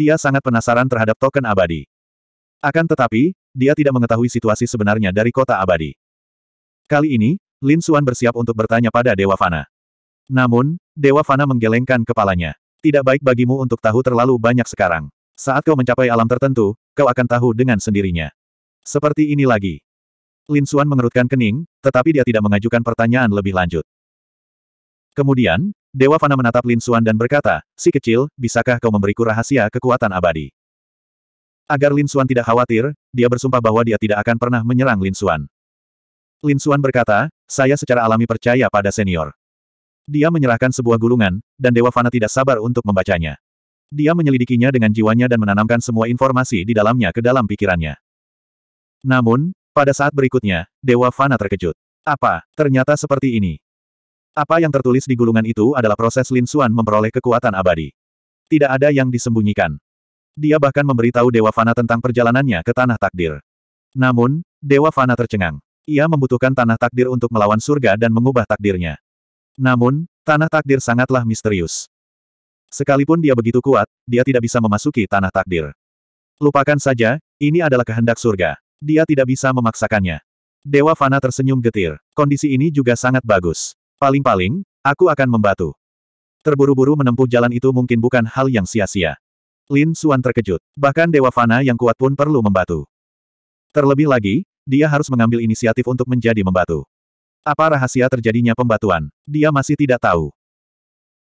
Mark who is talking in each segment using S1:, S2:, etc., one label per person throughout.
S1: Dia sangat penasaran terhadap token abadi. Akan tetapi, dia tidak mengetahui situasi sebenarnya dari kota abadi. Kali ini, Lin Xuan bersiap untuk bertanya pada Dewa Fana. Namun, Dewa Fana menggelengkan kepalanya. Tidak baik bagimu untuk tahu terlalu banyak sekarang. Saat kau mencapai alam tertentu, kau akan tahu dengan sendirinya. Seperti ini lagi. Lin Xuan mengerutkan kening, tetapi dia tidak mengajukan pertanyaan lebih lanjut. Kemudian, Dewa Fana menatap Lin Suan dan berkata, si kecil, bisakah kau memberiku rahasia kekuatan abadi? Agar Lin Suan tidak khawatir, dia bersumpah bahwa dia tidak akan pernah menyerang Lin Suan. Lin Suan berkata, saya secara alami percaya pada senior. Dia menyerahkan sebuah gulungan, dan Dewa Fana tidak sabar untuk membacanya. Dia menyelidikinya dengan jiwanya dan menanamkan semua informasi di dalamnya ke dalam pikirannya. Namun, pada saat berikutnya, Dewa Fana terkejut. Apa, ternyata seperti ini? Apa yang tertulis di gulungan itu adalah proses Lin Xuan memperoleh kekuatan abadi. Tidak ada yang disembunyikan. Dia bahkan memberitahu Dewa Fana tentang perjalanannya ke Tanah Takdir. Namun, Dewa Fana tercengang. Ia membutuhkan Tanah Takdir untuk melawan surga dan mengubah takdirnya. Namun, Tanah Takdir sangatlah misterius. Sekalipun dia begitu kuat, dia tidak bisa memasuki Tanah Takdir. Lupakan saja, ini adalah kehendak surga. Dia tidak bisa memaksakannya. Dewa Fana tersenyum getir. Kondisi ini juga sangat bagus. Paling-paling, aku akan membatu. Terburu-buru menempuh jalan itu mungkin bukan hal yang sia-sia. Lin Suan terkejut. Bahkan Dewa Fana yang kuat pun perlu membatu. Terlebih lagi, dia harus mengambil inisiatif untuk menjadi membatu. Apa rahasia terjadinya pembatuan? Dia masih tidak tahu.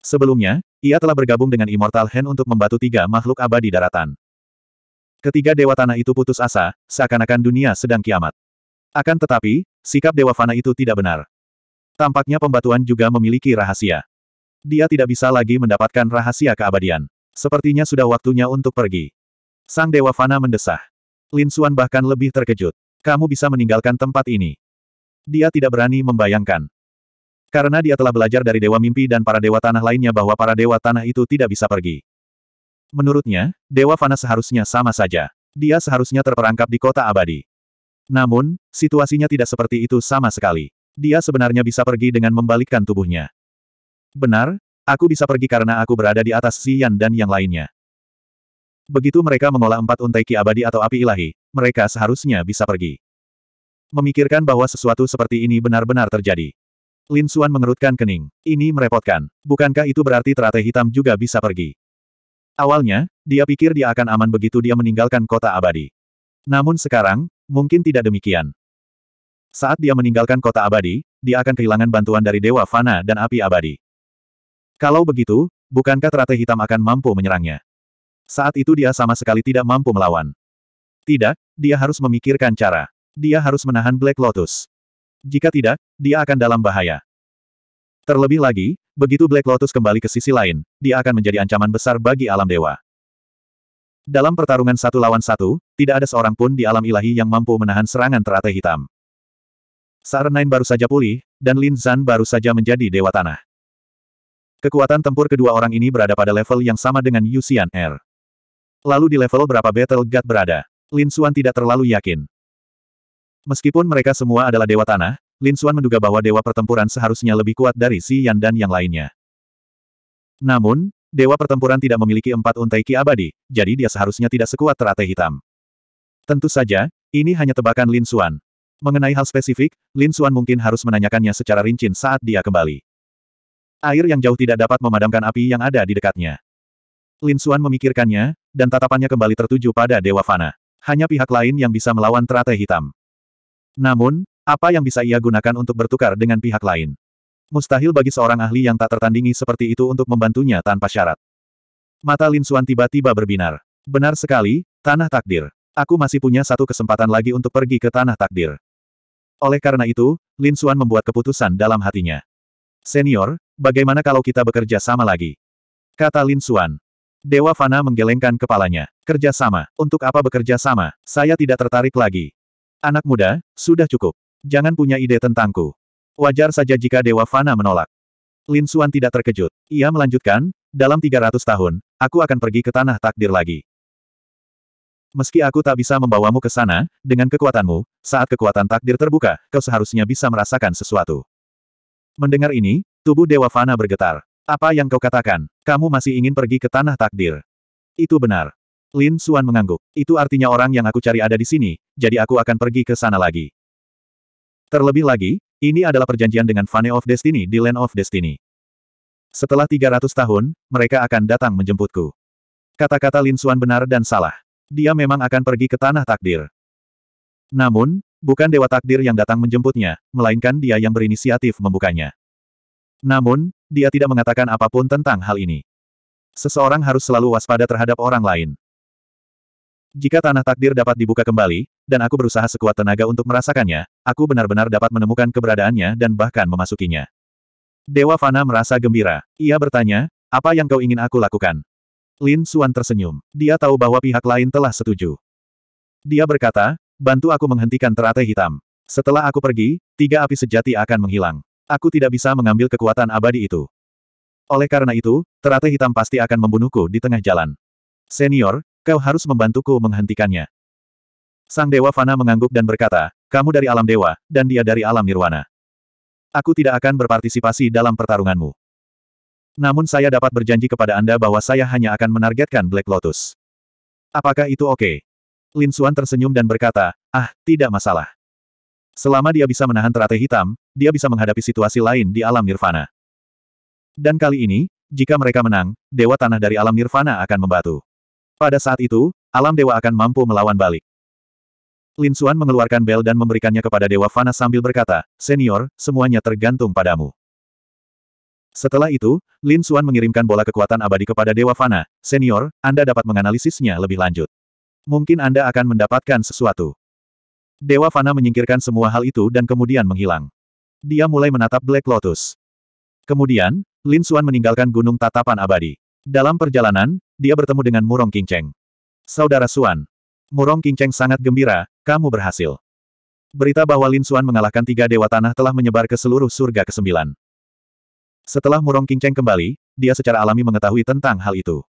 S1: Sebelumnya, ia telah bergabung dengan Immortal Hand untuk membatu tiga makhluk abadi daratan. Ketiga Dewa Tanah itu putus asa, seakan-akan dunia sedang kiamat. Akan tetapi, sikap Dewa Fana itu tidak benar. Tampaknya pembatuan juga memiliki rahasia. Dia tidak bisa lagi mendapatkan rahasia keabadian. Sepertinya sudah waktunya untuk pergi. Sang Dewa Fana mendesah. Lin Suan bahkan lebih terkejut. Kamu bisa meninggalkan tempat ini. Dia tidak berani membayangkan. Karena dia telah belajar dari Dewa Mimpi dan para Dewa Tanah lainnya bahwa para Dewa Tanah itu tidak bisa pergi. Menurutnya, Dewa Fana seharusnya sama saja. Dia seharusnya terperangkap di kota abadi. Namun, situasinya tidak seperti itu sama sekali. Dia sebenarnya bisa pergi dengan membalikkan tubuhnya. Benar, aku bisa pergi karena aku berada di atas Xian dan yang lainnya. Begitu mereka mengolah empat untai ki abadi atau api ilahi, mereka seharusnya bisa pergi. Memikirkan bahwa sesuatu seperti ini benar-benar terjadi. Lin Xuan mengerutkan kening. Ini merepotkan. Bukankah itu berarti teratai hitam juga bisa pergi? Awalnya, dia pikir dia akan aman begitu dia meninggalkan kota abadi. Namun sekarang, mungkin tidak demikian. Saat dia meninggalkan kota abadi, dia akan kehilangan bantuan dari Dewa Fana dan api abadi. Kalau begitu, bukankah terate hitam akan mampu menyerangnya? Saat itu dia sama sekali tidak mampu melawan. Tidak, dia harus memikirkan cara. Dia harus menahan Black Lotus. Jika tidak, dia akan dalam bahaya. Terlebih lagi, begitu Black Lotus kembali ke sisi lain, dia akan menjadi ancaman besar bagi alam dewa. Dalam pertarungan satu lawan satu, tidak ada seorang pun di alam ilahi yang mampu menahan serangan teratai hitam. Sarnain baru saja pulih, dan Lin Zan baru saja menjadi dewa tanah. Kekuatan tempur kedua orang ini berada pada level yang sama dengan Yusian R. Er. Lalu di level berapa Battle God berada? Lin Xuan tidak terlalu yakin. Meskipun mereka semua adalah dewa tanah, Lin Xuan menduga bahwa dewa pertempuran seharusnya lebih kuat dari Si Yan dan yang lainnya. Namun, dewa pertempuran tidak memiliki empat untai ki abadi, jadi dia seharusnya tidak sekuat teratai hitam. Tentu saja, ini hanya tebakan Lin Xuan. Mengenai hal spesifik, Lin Xuan mungkin harus menanyakannya secara rinci saat dia kembali. Air yang jauh tidak dapat memadamkan api yang ada di dekatnya. Lin Xuan memikirkannya, dan tatapannya kembali tertuju pada Dewa Fana. Hanya pihak lain yang bisa melawan teratai hitam. Namun, apa yang bisa ia gunakan untuk bertukar dengan pihak lain? Mustahil bagi seorang ahli yang tak tertandingi seperti itu untuk membantunya tanpa syarat. Mata Lin Xuan tiba-tiba berbinar. Benar sekali, Tanah Takdir. Aku masih punya satu kesempatan lagi untuk pergi ke Tanah Takdir. Oleh karena itu, Lin Suan membuat keputusan dalam hatinya. Senior, bagaimana kalau kita bekerja sama lagi? Kata Lin Suan. Dewa Fana menggelengkan kepalanya. Kerja sama. Untuk apa bekerja sama? Saya tidak tertarik lagi. Anak muda, sudah cukup. Jangan punya ide tentangku. Wajar saja jika Dewa Fana menolak. Lin Suan tidak terkejut. Ia melanjutkan, dalam 300 tahun, aku akan pergi ke tanah takdir lagi. Meski aku tak bisa membawamu ke sana, dengan kekuatanmu, saat kekuatan takdir terbuka, kau seharusnya bisa merasakan sesuatu. Mendengar ini, tubuh Dewa Fana bergetar. Apa yang kau katakan? Kamu masih ingin pergi ke tanah takdir? Itu benar. Lin Suan mengangguk. Itu artinya orang yang aku cari ada di sini, jadi aku akan pergi ke sana lagi. Terlebih lagi, ini adalah perjanjian dengan Fane of Destiny di Land of Destiny. Setelah 300 tahun, mereka akan datang menjemputku. Kata-kata Lin Suan benar dan salah. Dia memang akan pergi ke tanah takdir. Namun, bukan dewa takdir yang datang menjemputnya, melainkan dia yang berinisiatif membukanya. Namun, dia tidak mengatakan apapun tentang hal ini. Seseorang harus selalu waspada terhadap orang lain. Jika tanah takdir dapat dibuka kembali, dan aku berusaha sekuat tenaga untuk merasakannya, aku benar-benar dapat menemukan keberadaannya dan bahkan memasukinya. Dewa Fana merasa gembira. Ia bertanya, apa yang kau ingin aku lakukan? Lin Suan tersenyum. Dia tahu bahwa pihak lain telah setuju. Dia berkata, bantu aku menghentikan teratai hitam. Setelah aku pergi, tiga api sejati akan menghilang. Aku tidak bisa mengambil kekuatan abadi itu. Oleh karena itu, teratai hitam pasti akan membunuhku di tengah jalan. Senior, kau harus membantuku menghentikannya. Sang Dewa Fana mengangguk dan berkata, kamu dari alam dewa, dan dia dari alam nirwana. Aku tidak akan berpartisipasi dalam pertarunganmu. Namun saya dapat berjanji kepada Anda bahwa saya hanya akan menargetkan Black Lotus. Apakah itu oke? Okay? Lin Xuan tersenyum dan berkata, ah, tidak masalah. Selama dia bisa menahan teratai hitam, dia bisa menghadapi situasi lain di alam nirvana. Dan kali ini, jika mereka menang, Dewa Tanah dari alam nirvana akan membatu. Pada saat itu, alam dewa akan mampu melawan balik. Lin Xuan mengeluarkan bel dan memberikannya kepada Dewa Fana sambil berkata, Senior, semuanya tergantung padamu. Setelah itu, Lin Xuan mengirimkan bola kekuatan abadi kepada Dewa Fana, Senior, Anda dapat menganalisisnya lebih lanjut. Mungkin Anda akan mendapatkan sesuatu. Dewa Fana menyingkirkan semua hal itu dan kemudian menghilang. Dia mulai menatap Black Lotus. Kemudian, Lin Xuan meninggalkan gunung tatapan abadi. Dalam perjalanan, dia bertemu dengan Murong Kingcheng. Saudara Suan. Murong Kingcheng sangat gembira, kamu berhasil. Berita bahwa Lin Xuan mengalahkan tiga dewa tanah telah menyebar ke seluruh surga kesembilan. Setelah Murong Cheng kembali, dia secara alami mengetahui tentang hal itu.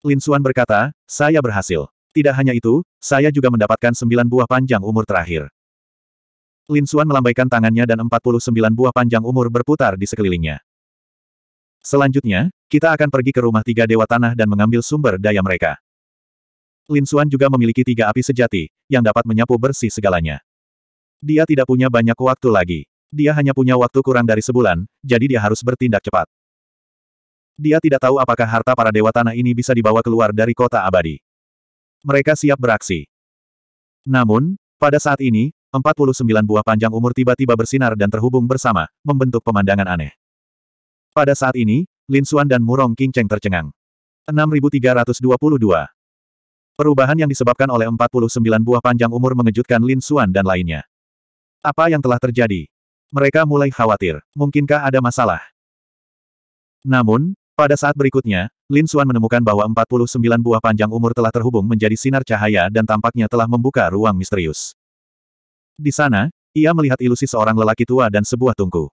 S1: Lin Xuan berkata, saya berhasil. Tidak hanya itu, saya juga mendapatkan sembilan buah panjang umur terakhir. Lin Xuan melambaikan tangannya dan 49 buah panjang umur berputar di sekelilingnya. Selanjutnya, kita akan pergi ke rumah tiga dewa tanah dan mengambil sumber daya mereka. Lin Xuan juga memiliki tiga api sejati, yang dapat menyapu bersih segalanya. Dia tidak punya banyak waktu lagi. Dia hanya punya waktu kurang dari sebulan, jadi dia harus bertindak cepat. Dia tidak tahu apakah harta para dewa tanah ini bisa dibawa keluar dari kota abadi. Mereka siap beraksi. Namun, pada saat ini, 49 buah panjang umur tiba-tiba bersinar dan terhubung bersama, membentuk pemandangan aneh. Pada saat ini, Lin Xuan dan Murong King Cheng tercengang. 6322 Perubahan yang disebabkan oleh 49 buah panjang umur mengejutkan Lin Xuan dan lainnya. Apa yang telah terjadi? Mereka mulai khawatir, mungkinkah ada masalah? Namun, pada saat berikutnya, Lin Xuan menemukan bahwa 49 buah panjang umur telah terhubung menjadi sinar cahaya dan tampaknya telah membuka ruang misterius. Di sana, ia melihat ilusi seorang lelaki tua dan sebuah tungku.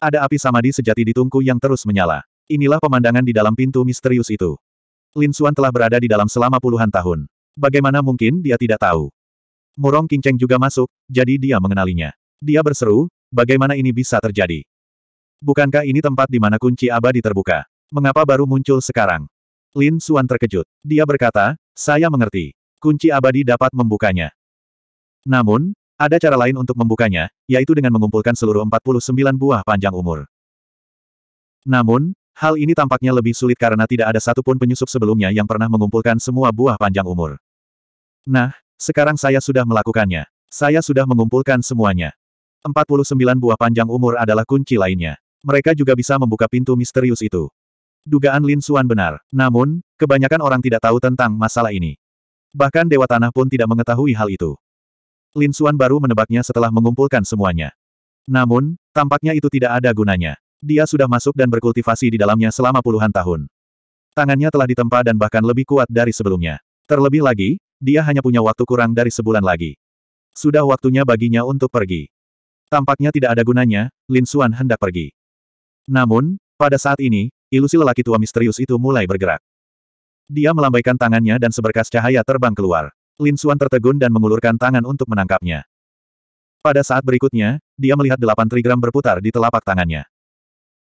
S1: Ada api samadi sejati di tungku yang terus menyala. Inilah pemandangan di dalam pintu misterius itu. Lin Xuan telah berada di dalam selama puluhan tahun. Bagaimana mungkin dia tidak tahu? Murong Kinceng juga masuk, jadi dia mengenalinya. Dia berseru, Bagaimana ini bisa terjadi? Bukankah ini tempat di mana kunci abadi terbuka? Mengapa baru muncul sekarang? Lin Suan terkejut. Dia berkata, saya mengerti. Kunci abadi dapat membukanya. Namun, ada cara lain untuk membukanya, yaitu dengan mengumpulkan seluruh 49 buah panjang umur. Namun, hal ini tampaknya lebih sulit karena tidak ada satupun penyusup sebelumnya yang pernah mengumpulkan semua buah panjang umur. Nah, sekarang saya sudah melakukannya. Saya sudah mengumpulkan semuanya. 49 buah panjang umur adalah kunci lainnya. Mereka juga bisa membuka pintu misterius itu. Dugaan Lin Xuan benar. Namun, kebanyakan orang tidak tahu tentang masalah ini. Bahkan Dewa Tanah pun tidak mengetahui hal itu. Lin Xuan baru menebaknya setelah mengumpulkan semuanya. Namun, tampaknya itu tidak ada gunanya. Dia sudah masuk dan berkultivasi di dalamnya selama puluhan tahun. Tangannya telah ditempa dan bahkan lebih kuat dari sebelumnya. Terlebih lagi, dia hanya punya waktu kurang dari sebulan lagi. Sudah waktunya baginya untuk pergi. Tampaknya tidak ada gunanya, Lin Xuan hendak pergi. Namun, pada saat ini, ilusi lelaki tua misterius itu mulai bergerak. Dia melambaikan tangannya dan seberkas cahaya terbang keluar. Lin Xuan tertegun dan mengulurkan tangan untuk menangkapnya. Pada saat berikutnya, dia melihat delapan trigram berputar di telapak tangannya.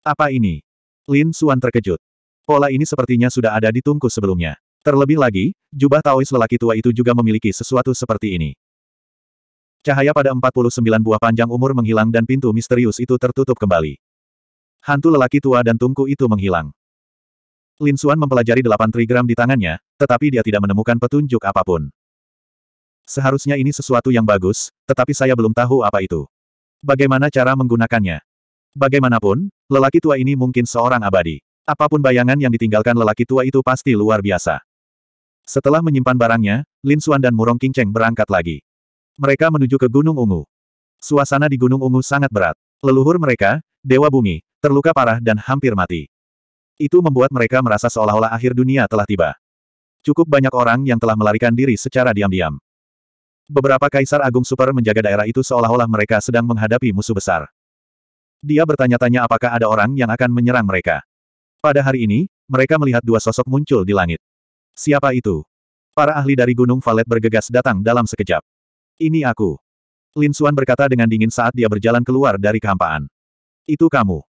S1: Apa ini? Lin Xuan terkejut. Pola ini sepertinya sudah ada di tungku sebelumnya. Terlebih lagi, jubah Taois lelaki tua itu juga memiliki sesuatu seperti ini. Cahaya pada 49 buah panjang umur menghilang dan pintu misterius itu tertutup kembali. Hantu lelaki tua dan tungku itu menghilang. Lin Xuan mempelajari delapan trigram di tangannya, tetapi dia tidak menemukan petunjuk apapun. Seharusnya ini sesuatu yang bagus, tetapi saya belum tahu apa itu. Bagaimana cara menggunakannya? Bagaimanapun, lelaki tua ini mungkin seorang abadi. Apapun bayangan yang ditinggalkan lelaki tua itu pasti luar biasa. Setelah menyimpan barangnya, Lin Xuan dan Murong Qingcheng berangkat lagi. Mereka menuju ke Gunung Ungu. Suasana di Gunung Ungu sangat berat. Leluhur mereka, Dewa Bumi, terluka parah dan hampir mati. Itu membuat mereka merasa seolah-olah akhir dunia telah tiba. Cukup banyak orang yang telah melarikan diri secara diam-diam. Beberapa kaisar agung super menjaga daerah itu seolah-olah mereka sedang menghadapi musuh besar. Dia bertanya-tanya apakah ada orang yang akan menyerang mereka. Pada hari ini, mereka melihat dua sosok muncul di langit. Siapa itu? Para ahli dari Gunung Valet bergegas datang dalam sekejap. Ini aku. Lin Suan berkata dengan dingin saat dia berjalan keluar dari kehampaan. Itu kamu.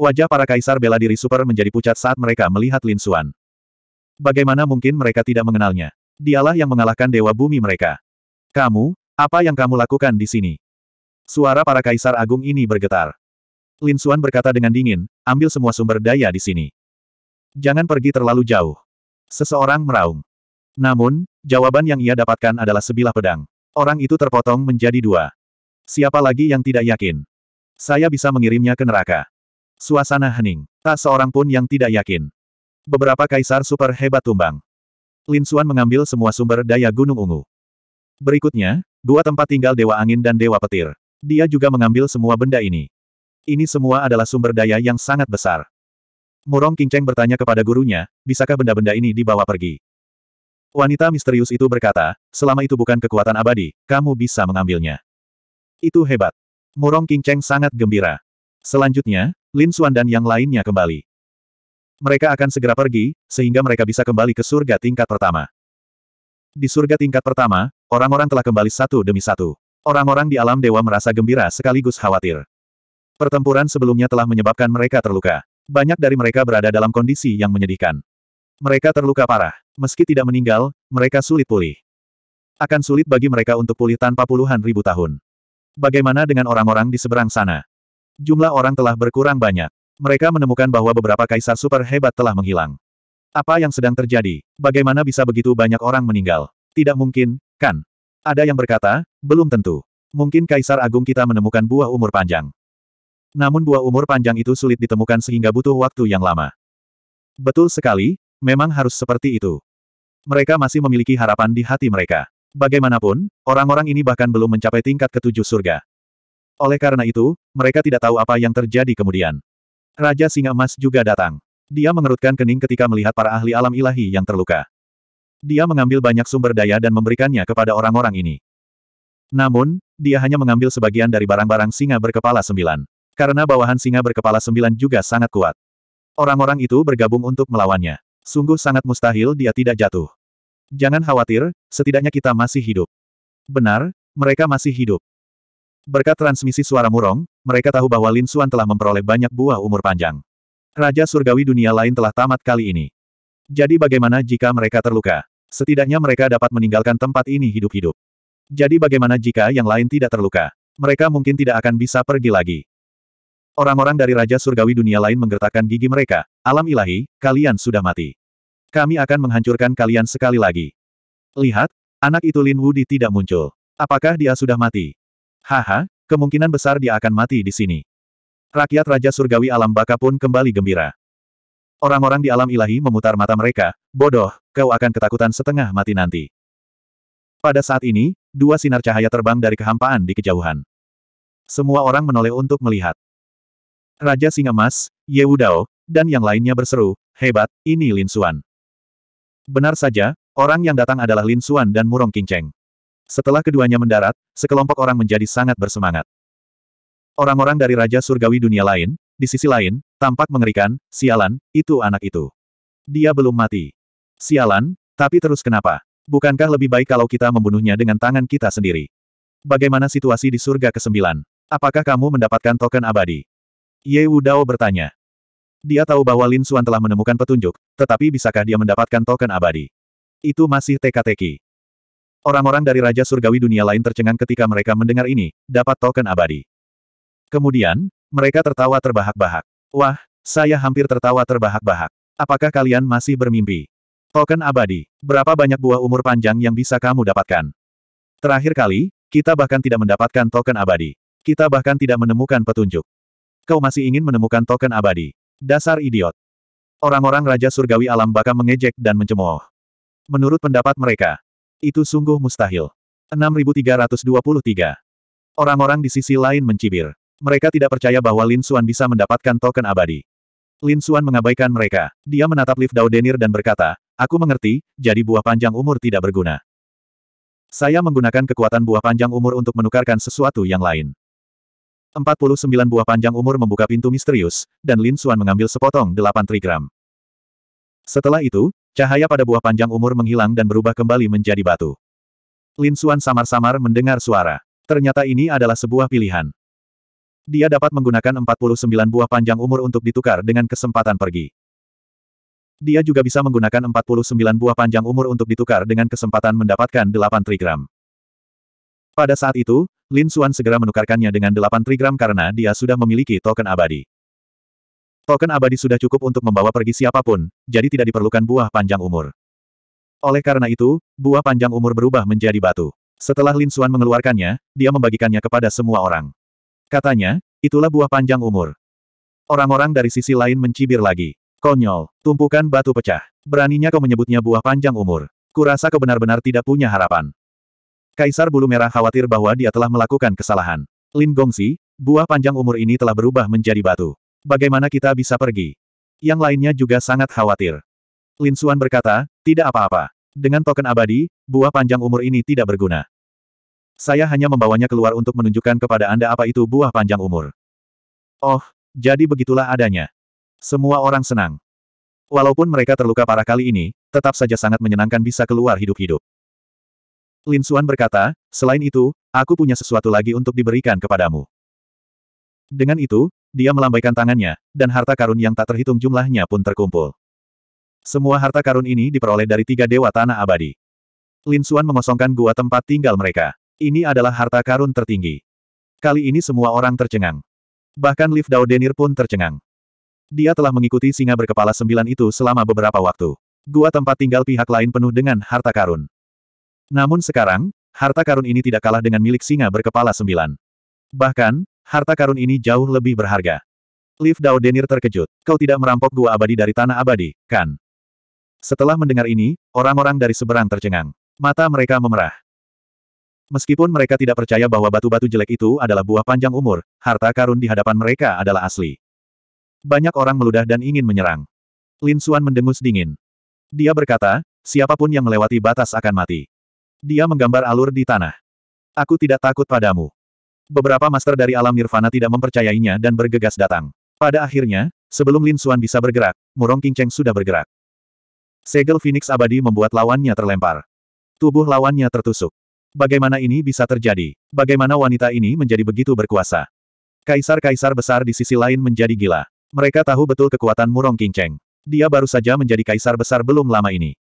S1: Wajah para kaisar bela diri super menjadi pucat saat mereka melihat Lin Suan. Bagaimana mungkin mereka tidak mengenalnya? Dialah yang mengalahkan dewa bumi mereka. Kamu, apa yang kamu lakukan di sini? Suara para kaisar agung ini bergetar. Lin Suan berkata dengan dingin, ambil semua sumber daya di sini. Jangan pergi terlalu jauh. Seseorang meraung. Namun, jawaban yang ia dapatkan adalah sebilah pedang. Orang itu terpotong menjadi dua. Siapa lagi yang tidak yakin? Saya bisa mengirimnya ke neraka. Suasana hening. Tak seorang pun yang tidak yakin. Beberapa kaisar super hebat tumbang. Lin Xuan mengambil semua sumber daya Gunung Ungu. Berikutnya, dua tempat tinggal Dewa Angin dan Dewa Petir. Dia juga mengambil semua benda ini. Ini semua adalah sumber daya yang sangat besar. Murong Cheng bertanya kepada gurunya, bisakah benda-benda ini dibawa pergi? Wanita misterius itu berkata, selama itu bukan kekuatan abadi, kamu bisa mengambilnya. Itu hebat. Murong King Cheng sangat gembira. Selanjutnya, Lin Xuan dan yang lainnya kembali. Mereka akan segera pergi, sehingga mereka bisa kembali ke surga tingkat pertama. Di surga tingkat pertama, orang-orang telah kembali satu demi satu. Orang-orang di alam dewa merasa gembira sekaligus khawatir. Pertempuran sebelumnya telah menyebabkan mereka terluka. Banyak dari mereka berada dalam kondisi yang menyedihkan. Mereka terluka parah. Meski tidak meninggal, mereka sulit pulih. Akan sulit bagi mereka untuk pulih tanpa puluhan ribu tahun. Bagaimana dengan orang-orang di seberang sana? Jumlah orang telah berkurang banyak. Mereka menemukan bahwa beberapa kaisar super hebat telah menghilang. Apa yang sedang terjadi? Bagaimana bisa begitu banyak orang meninggal? Tidak mungkin, kan? Ada yang berkata, belum tentu. Mungkin kaisar agung kita menemukan buah umur panjang. Namun buah umur panjang itu sulit ditemukan sehingga butuh waktu yang lama. Betul sekali, Memang harus seperti itu. Mereka masih memiliki harapan di hati mereka. Bagaimanapun, orang-orang ini bahkan belum mencapai tingkat ketujuh surga. Oleh karena itu, mereka tidak tahu apa yang terjadi kemudian. Raja Singa Emas juga datang. Dia mengerutkan kening ketika melihat para ahli alam ilahi yang terluka. Dia mengambil banyak sumber daya dan memberikannya kepada orang-orang ini. Namun, dia hanya mengambil sebagian dari barang-barang singa berkepala sembilan. Karena bawahan singa berkepala sembilan juga sangat kuat. Orang-orang itu bergabung untuk melawannya. Sungguh sangat mustahil dia tidak jatuh. Jangan khawatir, setidaknya kita masih hidup. Benar, mereka masih hidup. Berkat transmisi suara murong, mereka tahu bahwa Lin Xuan telah memperoleh banyak buah umur panjang. Raja surgawi dunia lain telah tamat kali ini. Jadi bagaimana jika mereka terluka? Setidaknya mereka dapat meninggalkan tempat ini hidup-hidup. Jadi bagaimana jika yang lain tidak terluka? Mereka mungkin tidak akan bisa pergi lagi. Orang-orang dari Raja Surgawi dunia lain menggertakkan gigi mereka. Alam ilahi, kalian sudah mati. Kami akan menghancurkan kalian sekali lagi. Lihat, anak itu Lin Wudi tidak muncul. Apakah dia sudah mati? Haha, kemungkinan besar dia akan mati di sini. Rakyat Raja Surgawi Alam Baka pun kembali gembira. Orang-orang di alam ilahi memutar mata mereka, bodoh, kau akan ketakutan setengah mati nanti. Pada saat ini, dua sinar cahaya terbang dari kehampaan di kejauhan. Semua orang menoleh untuk melihat. Raja Singa Mas, Ye Wudao, dan yang lainnya berseru, hebat, ini Lin Suan. Benar saja, orang yang datang adalah Lin Suan dan Murong Qingcheng. Setelah keduanya mendarat, sekelompok orang menjadi sangat bersemangat. Orang-orang dari Raja Surgawi dunia lain, di sisi lain, tampak mengerikan, sialan, itu anak itu. Dia belum mati. Sialan, tapi terus kenapa? Bukankah lebih baik kalau kita membunuhnya dengan tangan kita sendiri? Bagaimana situasi di surga ke-9? Apakah kamu mendapatkan token abadi? Ye Dao bertanya. Dia tahu bahwa Lin Suan telah menemukan petunjuk, tetapi bisakah dia mendapatkan token abadi? Itu masih teka-teki. Orang-orang dari Raja Surgawi dunia lain tercengang ketika mereka mendengar ini, dapat token abadi. Kemudian, mereka tertawa terbahak-bahak. Wah, saya hampir tertawa terbahak-bahak. Apakah kalian masih bermimpi? Token abadi, berapa banyak buah umur panjang yang bisa kamu dapatkan? Terakhir kali, kita bahkan tidak mendapatkan token abadi. Kita bahkan tidak menemukan petunjuk. Kau masih ingin menemukan token abadi. Dasar idiot. Orang-orang Raja Surgawi Alam Baka mengejek dan mencemooh. Menurut pendapat mereka, itu sungguh mustahil. 6323. Orang-orang di sisi lain mencibir. Mereka tidak percaya bahwa Lin Xuan bisa mendapatkan token abadi. Lin Xuan mengabaikan mereka. Dia menatap lift Dao Denir dan berkata, Aku mengerti, jadi buah panjang umur tidak berguna. Saya menggunakan kekuatan buah panjang umur untuk menukarkan sesuatu yang lain. 49 buah panjang umur membuka pintu misterius, dan Lin Xuan mengambil sepotong 8 trigram. Setelah itu, cahaya pada buah panjang umur menghilang dan berubah kembali menjadi batu. Lin Xuan samar-samar mendengar suara. Ternyata ini adalah sebuah pilihan. Dia dapat menggunakan 49 buah panjang umur untuk ditukar dengan kesempatan pergi. Dia juga bisa menggunakan 49 buah panjang umur untuk ditukar dengan kesempatan mendapatkan 8 trigram. Pada saat itu, Lin Xuan segera menukarkannya dengan delapan trigram karena dia sudah memiliki token abadi. Token abadi sudah cukup untuk membawa pergi siapapun, jadi tidak diperlukan buah panjang umur. Oleh karena itu, buah panjang umur berubah menjadi batu. Setelah Lin Xuan mengeluarkannya, dia membagikannya kepada semua orang. Katanya, itulah buah panjang umur. Orang-orang dari sisi lain mencibir lagi. Konyol, tumpukan batu pecah. Beraninya kau menyebutnya buah panjang umur. Kurasa kau benar-benar tidak punya harapan. Kaisar Bulu Merah khawatir bahwa dia telah melakukan kesalahan. Lin Gongsi, buah panjang umur ini telah berubah menjadi batu. Bagaimana kita bisa pergi? Yang lainnya juga sangat khawatir. Lin Xuan berkata, tidak apa-apa. Dengan token abadi, buah panjang umur ini tidak berguna. Saya hanya membawanya keluar untuk menunjukkan kepada Anda apa itu buah panjang umur. Oh, jadi begitulah adanya. Semua orang senang. Walaupun mereka terluka parah kali ini, tetap saja sangat menyenangkan bisa keluar hidup-hidup. Lin Xuan berkata, selain itu, aku punya sesuatu lagi untuk diberikan kepadamu. Dengan itu, dia melambaikan tangannya, dan harta karun yang tak terhitung jumlahnya pun terkumpul. Semua harta karun ini diperoleh dari tiga dewa tanah abadi. Lin Xuan mengosongkan gua tempat tinggal mereka. Ini adalah harta karun tertinggi. Kali ini semua orang tercengang. Bahkan Liv Dao Denir pun tercengang. Dia telah mengikuti singa berkepala sembilan itu selama beberapa waktu. Gua tempat tinggal pihak lain penuh dengan harta karun. Namun sekarang, harta karun ini tidak kalah dengan milik singa berkepala sembilan. Bahkan, harta karun ini jauh lebih berharga. Liv Dao Denir terkejut. Kau tidak merampok gua abadi dari tanah abadi, kan? Setelah mendengar ini, orang-orang dari seberang tercengang. Mata mereka memerah. Meskipun mereka tidak percaya bahwa batu-batu jelek itu adalah buah panjang umur, harta karun di hadapan mereka adalah asli. Banyak orang meludah dan ingin menyerang. Lin Suan mendengus dingin. Dia berkata, siapapun yang melewati batas akan mati. Dia menggambar alur di tanah. Aku tidak takut padamu. Beberapa master dari alam nirvana tidak mempercayainya dan bergegas datang. Pada akhirnya, sebelum Lin Xuan bisa bergerak, Murong Qingcheng sudah bergerak. Segel Phoenix abadi membuat lawannya terlempar. Tubuh lawannya tertusuk. Bagaimana ini bisa terjadi? Bagaimana wanita ini menjadi begitu berkuasa? Kaisar-kaisar besar di sisi lain menjadi gila. Mereka tahu betul kekuatan Murong Qingcheng. Dia baru saja menjadi kaisar besar belum lama ini.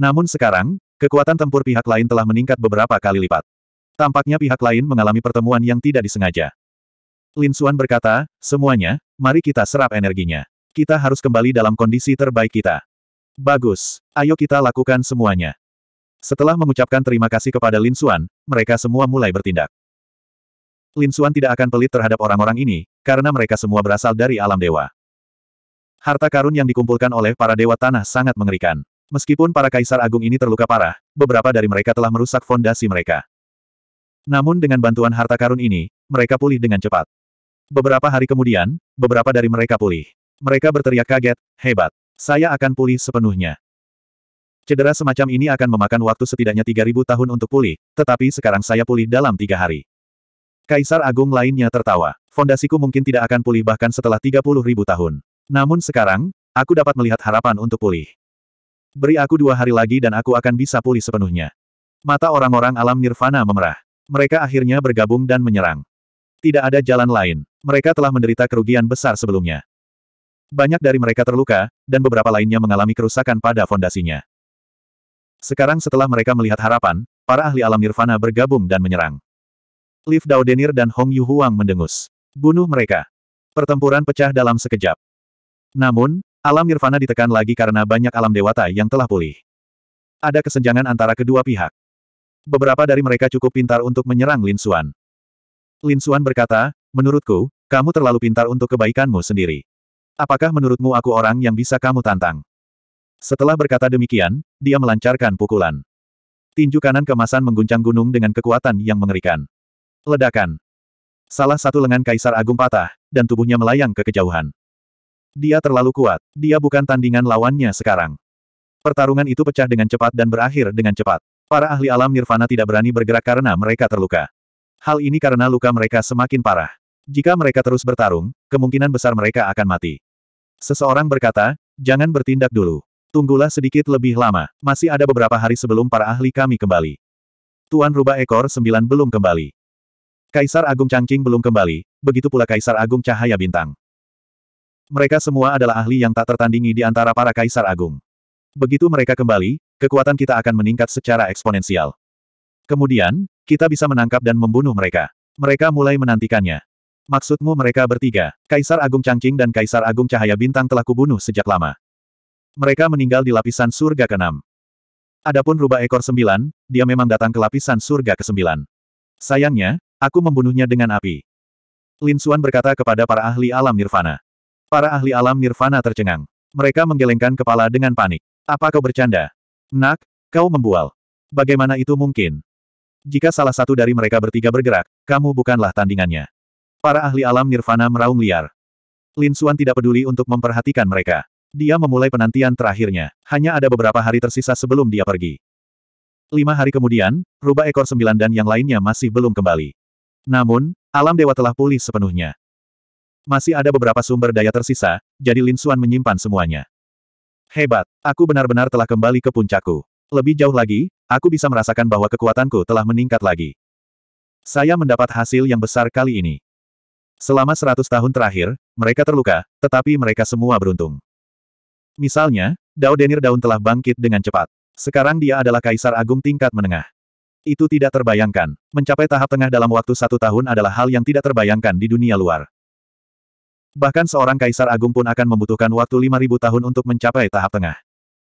S1: Namun sekarang, Kekuatan tempur pihak lain telah meningkat beberapa kali lipat. Tampaknya pihak lain mengalami pertemuan yang tidak disengaja. Lin Xuan berkata, semuanya, mari kita serap energinya. Kita harus kembali dalam kondisi terbaik kita. Bagus, ayo kita lakukan semuanya. Setelah mengucapkan terima kasih kepada Lin Xuan, mereka semua mulai bertindak. Lin Xuan tidak akan pelit terhadap orang-orang ini, karena mereka semua berasal dari alam dewa. Harta karun yang dikumpulkan oleh para dewa tanah sangat mengerikan. Meskipun para kaisar agung ini terluka parah, beberapa dari mereka telah merusak fondasi mereka. Namun dengan bantuan harta karun ini, mereka pulih dengan cepat. Beberapa hari kemudian, beberapa dari mereka pulih. Mereka berteriak kaget, hebat. Saya akan pulih sepenuhnya. Cedera semacam ini akan memakan waktu setidaknya 3.000 tahun untuk pulih, tetapi sekarang saya pulih dalam tiga hari. Kaisar Agung lainnya tertawa. Fondasiku mungkin tidak akan pulih bahkan setelah 30.000 tahun. Namun sekarang, aku dapat melihat harapan untuk pulih. Beri aku dua hari lagi dan aku akan bisa pulih sepenuhnya. Mata orang-orang alam nirvana memerah. Mereka akhirnya bergabung dan menyerang. Tidak ada jalan lain. Mereka telah menderita kerugian besar sebelumnya. Banyak dari mereka terluka, dan beberapa lainnya mengalami kerusakan pada fondasinya. Sekarang setelah mereka melihat harapan, para ahli alam nirvana bergabung dan menyerang. Liv Daudenir dan Hong Yu Huang mendengus. Bunuh mereka. Pertempuran pecah dalam sekejap. Namun, Alam nirvana ditekan lagi karena banyak alam dewata yang telah pulih. Ada kesenjangan antara kedua pihak. Beberapa dari mereka cukup pintar untuk menyerang Lin Xuan. Lin Xuan berkata, menurutku, kamu terlalu pintar untuk kebaikanmu sendiri. Apakah menurutmu aku orang yang bisa kamu tantang? Setelah berkata demikian, dia melancarkan pukulan. Tinju kanan kemasan mengguncang gunung dengan kekuatan yang mengerikan. Ledakan. Salah satu lengan Kaisar Agung patah, dan tubuhnya melayang ke kejauhan. Dia terlalu kuat. Dia bukan tandingan lawannya sekarang. Pertarungan itu pecah dengan cepat dan berakhir dengan cepat. Para ahli alam nirvana tidak berani bergerak karena mereka terluka. Hal ini karena luka mereka semakin parah. Jika mereka terus bertarung, kemungkinan besar mereka akan mati. Seseorang berkata, jangan bertindak dulu. Tunggulah sedikit lebih lama, masih ada beberapa hari sebelum para ahli kami kembali. Tuan Rubah Ekor Sembilan belum kembali. Kaisar Agung Changqing belum kembali, begitu pula Kaisar Agung Cahaya Bintang. Mereka semua adalah ahli yang tak tertandingi di antara para kaisar agung. Begitu mereka kembali, kekuatan kita akan meningkat secara eksponensial. Kemudian, kita bisa menangkap dan membunuh mereka. Mereka mulai menantikannya. Maksudmu mereka bertiga, Kaisar Agung Cangcing dan Kaisar Agung Cahaya Bintang telah kubunuh sejak lama. Mereka meninggal di lapisan surga ke-6. Adapun rubah ekor sembilan, dia memang datang ke lapisan surga ke-9. Sayangnya, aku membunuhnya dengan api. Lin Xuan berkata kepada para ahli alam nirvana. Para ahli alam nirvana tercengang. Mereka menggelengkan kepala dengan panik. Apa kau bercanda? Nak, kau membual. Bagaimana itu mungkin? Jika salah satu dari mereka bertiga bergerak, kamu bukanlah tandingannya. Para ahli alam nirvana meraung liar. Lin Xuan tidak peduli untuk memperhatikan mereka. Dia memulai penantian terakhirnya. Hanya ada beberapa hari tersisa sebelum dia pergi. Lima hari kemudian, rubah ekor sembilan dan yang lainnya masih belum kembali. Namun, alam dewa telah pulih sepenuhnya. Masih ada beberapa sumber daya tersisa, jadi Lin Xuan menyimpan semuanya. Hebat, aku benar-benar telah kembali ke puncakku. Lebih jauh lagi, aku bisa merasakan bahwa kekuatanku telah meningkat lagi. Saya mendapat hasil yang besar kali ini. Selama seratus tahun terakhir, mereka terluka, tetapi mereka semua beruntung. Misalnya, Dao Denir Daun telah bangkit dengan cepat. Sekarang dia adalah kaisar agung tingkat menengah. Itu tidak terbayangkan. Mencapai tahap tengah dalam waktu satu tahun adalah hal yang tidak terbayangkan di dunia luar. Bahkan seorang kaisar agung pun akan membutuhkan waktu 5.000 tahun untuk mencapai tahap tengah.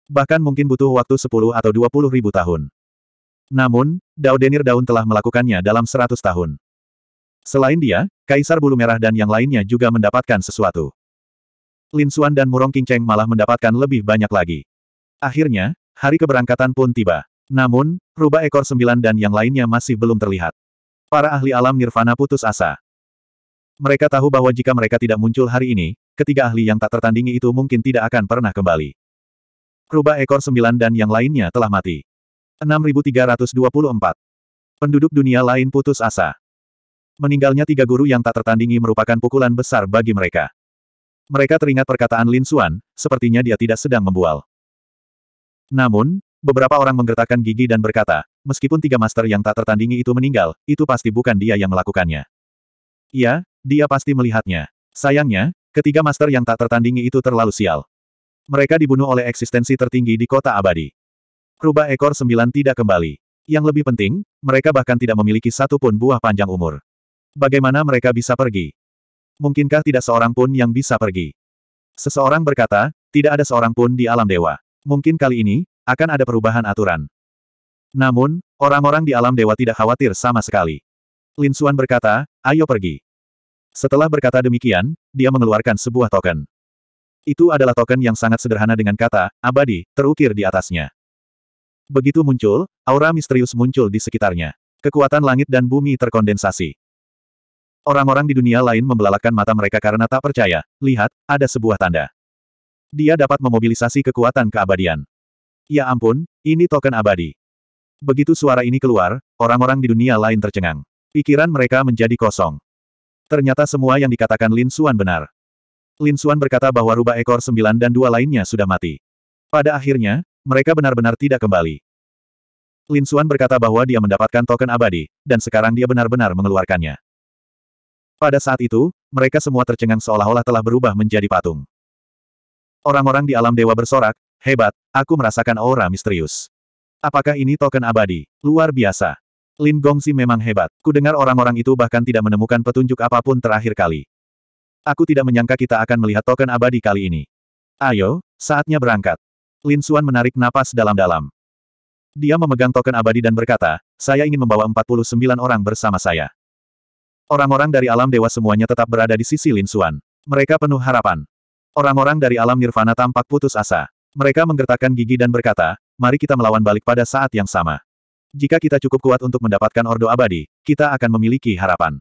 S1: Bahkan mungkin butuh waktu 10 atau 20 ribu tahun. Namun, Dao Denir Daun telah melakukannya dalam 100 tahun. Selain dia, Kaisar Bulu Merah dan yang lainnya juga mendapatkan sesuatu. Lin Suan dan Murong Kinceng malah mendapatkan lebih banyak lagi. Akhirnya, hari keberangkatan pun tiba. Namun, rubah ekor sembilan dan yang lainnya masih belum terlihat. Para ahli alam Nirvana putus asa. Mereka tahu bahwa jika mereka tidak muncul hari ini, ketiga ahli yang tak tertandingi itu mungkin tidak akan pernah kembali. Rubah ekor sembilan dan yang lainnya telah mati. 6324. Penduduk dunia lain putus asa. Meninggalnya tiga guru yang tak tertandingi merupakan pukulan besar bagi mereka. Mereka teringat perkataan Lin Xuan, sepertinya dia tidak sedang membual. Namun, beberapa orang menggertakkan gigi dan berkata, meskipun tiga master yang tak tertandingi itu meninggal, itu pasti bukan dia yang melakukannya. Iya, dia pasti melihatnya. Sayangnya, ketiga master yang tak tertandingi itu terlalu sial. Mereka dibunuh oleh eksistensi tertinggi di kota abadi. Rubah ekor sembilan tidak kembali. Yang lebih penting, mereka bahkan tidak memiliki satu pun buah panjang umur. Bagaimana mereka bisa pergi? Mungkinkah tidak seorang pun yang bisa pergi? Seseorang berkata, tidak ada seorang pun di alam dewa. Mungkin kali ini, akan ada perubahan aturan. Namun, orang-orang di alam dewa tidak khawatir sama sekali. Lin Suan berkata, ayo pergi. Setelah berkata demikian, dia mengeluarkan sebuah token. Itu adalah token yang sangat sederhana dengan kata, abadi, terukir di atasnya. Begitu muncul, aura misterius muncul di sekitarnya. Kekuatan langit dan bumi terkondensasi. Orang-orang di dunia lain membelalakan mata mereka karena tak percaya. Lihat, ada sebuah tanda. Dia dapat memobilisasi kekuatan keabadian. Ya ampun, ini token abadi. Begitu suara ini keluar, orang-orang di dunia lain tercengang. Pikiran mereka menjadi kosong. Ternyata semua yang dikatakan Lin Xuan benar. Lin Xuan berkata bahwa rubah ekor sembilan dan dua lainnya sudah mati. Pada akhirnya, mereka benar-benar tidak kembali. Lin Xuan berkata bahwa dia mendapatkan token abadi, dan sekarang dia benar-benar mengeluarkannya. Pada saat itu, mereka semua tercengang seolah-olah telah berubah menjadi patung. Orang-orang di alam dewa bersorak, hebat, aku merasakan aura misterius. Apakah ini token abadi? Luar biasa. Lin Gongsi memang hebat. Kudengar orang-orang itu bahkan tidak menemukan petunjuk apapun terakhir kali. Aku tidak menyangka kita akan melihat token abadi kali ini. Ayo, saatnya berangkat. Lin Xuan menarik napas dalam-dalam. Dia memegang token abadi dan berkata, saya ingin membawa 49 orang bersama saya. Orang-orang dari alam dewa semuanya tetap berada di sisi Lin Xuan. Mereka penuh harapan. Orang-orang dari alam nirvana tampak putus asa. Mereka menggertakkan gigi dan berkata, mari kita melawan balik pada saat yang sama. Jika kita cukup kuat untuk mendapatkan Ordo Abadi, kita akan memiliki harapan.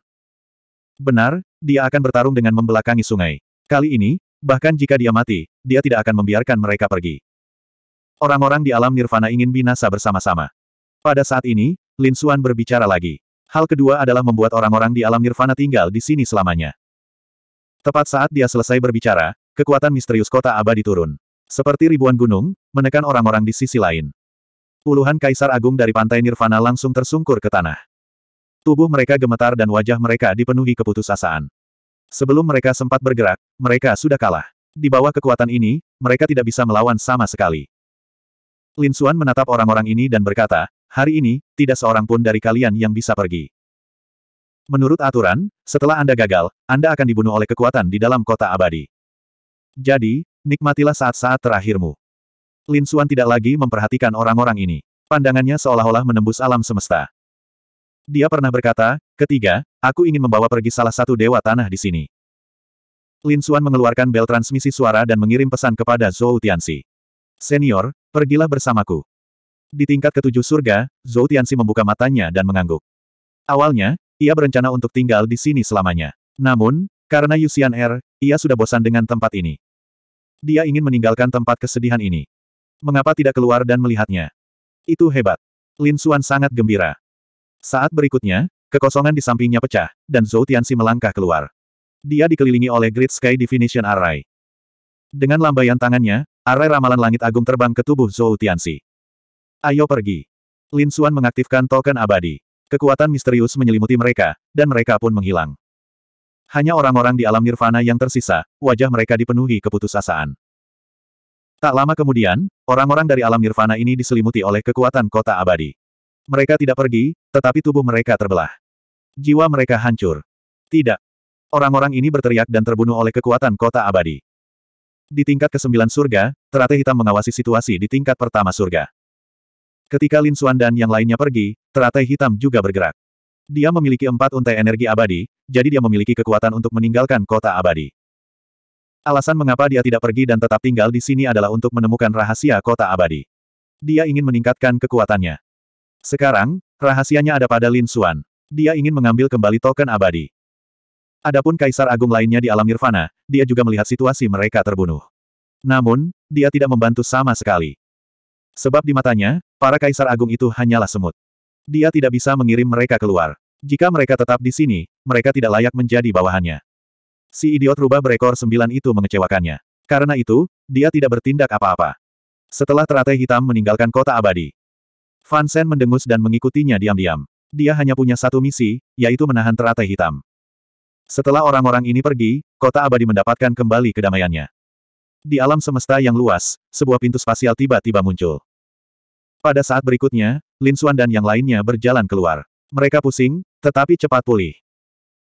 S1: Benar, dia akan bertarung dengan membelakangi sungai. Kali ini, bahkan jika dia mati, dia tidak akan membiarkan mereka pergi. Orang-orang di alam nirvana ingin binasa bersama-sama. Pada saat ini, Lin Xuan berbicara lagi. Hal kedua adalah membuat orang-orang di alam nirvana tinggal di sini selamanya. Tepat saat dia selesai berbicara, kekuatan misterius kota abadi turun. Seperti ribuan gunung, menekan orang-orang di sisi lain. Puluhan kaisar agung dari pantai Nirvana langsung tersungkur ke tanah. Tubuh mereka gemetar dan wajah mereka dipenuhi keputusasaan. Sebelum mereka sempat bergerak, mereka sudah kalah. Di bawah kekuatan ini, mereka tidak bisa melawan sama sekali. Lin Xuan menatap orang-orang ini dan berkata, hari ini, tidak seorang pun dari kalian yang bisa pergi. Menurut aturan, setelah Anda gagal, Anda akan dibunuh oleh kekuatan di dalam kota abadi. Jadi, nikmatilah saat-saat terakhirmu. Lin Suan tidak lagi memperhatikan orang-orang ini. Pandangannya seolah-olah menembus alam semesta. Dia pernah berkata, ketiga, aku ingin membawa pergi salah satu dewa tanah di sini. Lin Suan mengeluarkan bel transmisi suara dan mengirim pesan kepada Zhou Tianxi. Senior, pergilah bersamaku. Di tingkat ketujuh surga, Zhou Tianxi membuka matanya dan mengangguk. Awalnya, ia berencana untuk tinggal di sini selamanya. Namun, karena Yusian Er, ia sudah bosan dengan tempat ini. Dia ingin meninggalkan tempat kesedihan ini. Mengapa tidak keluar dan melihatnya? Itu hebat. Lin Xuan sangat gembira. Saat berikutnya, kekosongan di sampingnya pecah, dan Zhou Tianxi melangkah keluar. Dia dikelilingi oleh Great Sky Definition Array. Dengan lambaian tangannya, array ramalan langit agung terbang ke tubuh Zhou Tianxi. Ayo pergi. Lin Xuan mengaktifkan token abadi. Kekuatan misterius menyelimuti mereka, dan mereka pun menghilang. Hanya orang-orang di alam nirvana yang tersisa, wajah mereka dipenuhi keputusasaan. Tak lama kemudian, orang-orang dari alam nirvana ini diselimuti oleh kekuatan kota abadi. Mereka tidak pergi, tetapi tubuh mereka terbelah. Jiwa mereka hancur. Tidak. Orang-orang ini berteriak dan terbunuh oleh kekuatan kota abadi. Di tingkat ke-9 surga, Terate Hitam mengawasi situasi di tingkat pertama surga. Ketika Lin Suan dan yang lainnya pergi, Terate Hitam juga bergerak. Dia memiliki empat untai energi abadi, jadi dia memiliki kekuatan untuk meninggalkan kota abadi. Alasan mengapa dia tidak pergi dan tetap tinggal di sini adalah untuk menemukan rahasia kota abadi. Dia ingin meningkatkan kekuatannya. Sekarang, rahasianya ada pada Lin Xuan. Dia ingin mengambil kembali token abadi. Adapun Kaisar Agung lainnya di alam nirvana, dia juga melihat situasi mereka terbunuh. Namun, dia tidak membantu sama sekali. Sebab di matanya, para Kaisar Agung itu hanyalah semut. Dia tidak bisa mengirim mereka keluar. Jika mereka tetap di sini, mereka tidak layak menjadi bawahannya si idiot rubah berekor sembilan itu mengecewakannya. Karena itu, dia tidak bertindak apa-apa. Setelah teratai hitam meninggalkan kota abadi, Van Sen mendengus dan mengikutinya diam-diam. Dia hanya punya satu misi, yaitu menahan teratai hitam. Setelah orang-orang ini pergi, kota abadi mendapatkan kembali kedamaiannya. Di alam semesta yang luas, sebuah pintu spasial tiba-tiba muncul. Pada saat berikutnya, Lin Xuan dan yang lainnya berjalan keluar. Mereka pusing, tetapi cepat pulih.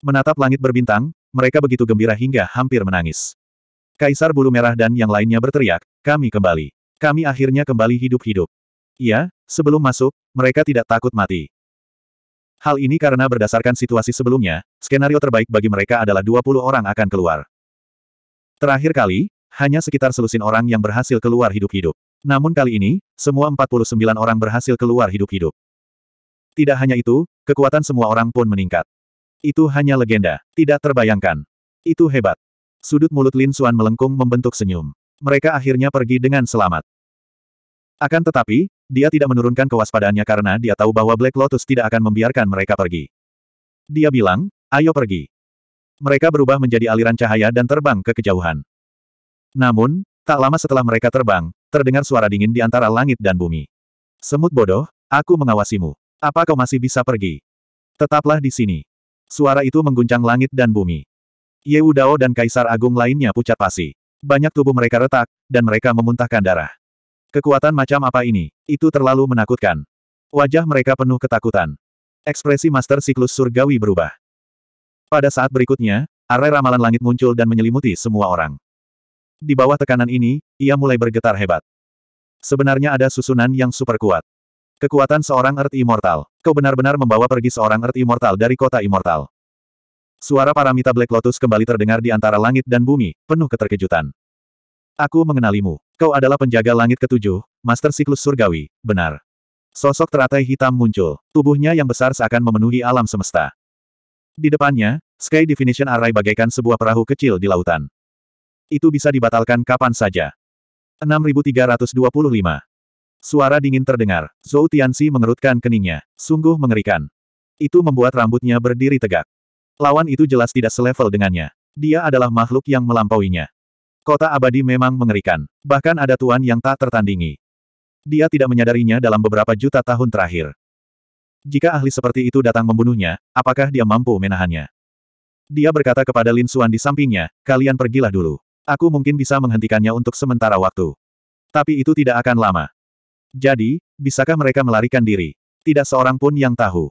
S1: Menatap langit berbintang, mereka begitu gembira hingga hampir menangis. Kaisar Bulu Merah dan yang lainnya berteriak, kami kembali. Kami akhirnya kembali hidup-hidup. Iya, sebelum masuk, mereka tidak takut mati. Hal ini karena berdasarkan situasi sebelumnya, skenario terbaik bagi mereka adalah 20 orang akan keluar. Terakhir kali, hanya sekitar selusin orang yang berhasil keluar hidup-hidup. Namun kali ini, semua 49 orang berhasil keluar hidup-hidup. Tidak hanya itu, kekuatan semua orang pun meningkat. Itu hanya legenda, tidak terbayangkan. Itu hebat. Sudut mulut Lin Suan melengkung membentuk senyum. Mereka akhirnya pergi dengan selamat. Akan tetapi, dia tidak menurunkan kewaspadaannya karena dia tahu bahwa Black Lotus tidak akan membiarkan mereka pergi. Dia bilang, ayo pergi. Mereka berubah menjadi aliran cahaya dan terbang ke kejauhan. Namun, tak lama setelah mereka terbang, terdengar suara dingin di antara langit dan bumi. Semut bodoh, aku mengawasimu. Apa kau masih bisa pergi? Tetaplah di sini. Suara itu mengguncang langit dan bumi. Ye Udao dan Kaisar Agung lainnya pucat pasi. Banyak tubuh mereka retak, dan mereka memuntahkan darah. Kekuatan macam apa ini? Itu terlalu menakutkan. Wajah mereka penuh ketakutan. Ekspresi Master Siklus Surgawi berubah. Pada saat berikutnya, arai ramalan langit muncul dan menyelimuti semua orang. Di bawah tekanan ini, ia mulai bergetar hebat. Sebenarnya ada susunan yang super kuat. Kekuatan seorang Earth Immortal. Kau benar-benar membawa pergi seorang Earth Immortal dari kota Immortal. Suara paramita Black Lotus kembali terdengar di antara langit dan bumi, penuh keterkejutan. Aku mengenalimu. Kau adalah penjaga langit ketujuh, Master Siklus Surgawi, benar. Sosok teratai hitam muncul, tubuhnya yang besar seakan memenuhi alam semesta. Di depannya, Sky Definition Array bagaikan sebuah perahu kecil di lautan. Itu bisa dibatalkan kapan saja. 6325 Suara dingin terdengar. Zhou Tianxi mengerutkan keningnya. Sungguh mengerikan. Itu membuat rambutnya berdiri tegak. Lawan itu jelas tidak selevel dengannya. Dia adalah makhluk yang melampauinya. Kota abadi memang mengerikan. Bahkan ada tuan yang tak tertandingi. Dia tidak menyadarinya dalam beberapa juta tahun terakhir. Jika ahli seperti itu datang membunuhnya, apakah dia mampu menahannya? Dia berkata kepada Lin Suan di sampingnya, kalian pergilah dulu. Aku mungkin bisa menghentikannya untuk sementara waktu. Tapi itu tidak akan lama. Jadi, bisakah mereka melarikan diri? Tidak seorang pun yang tahu.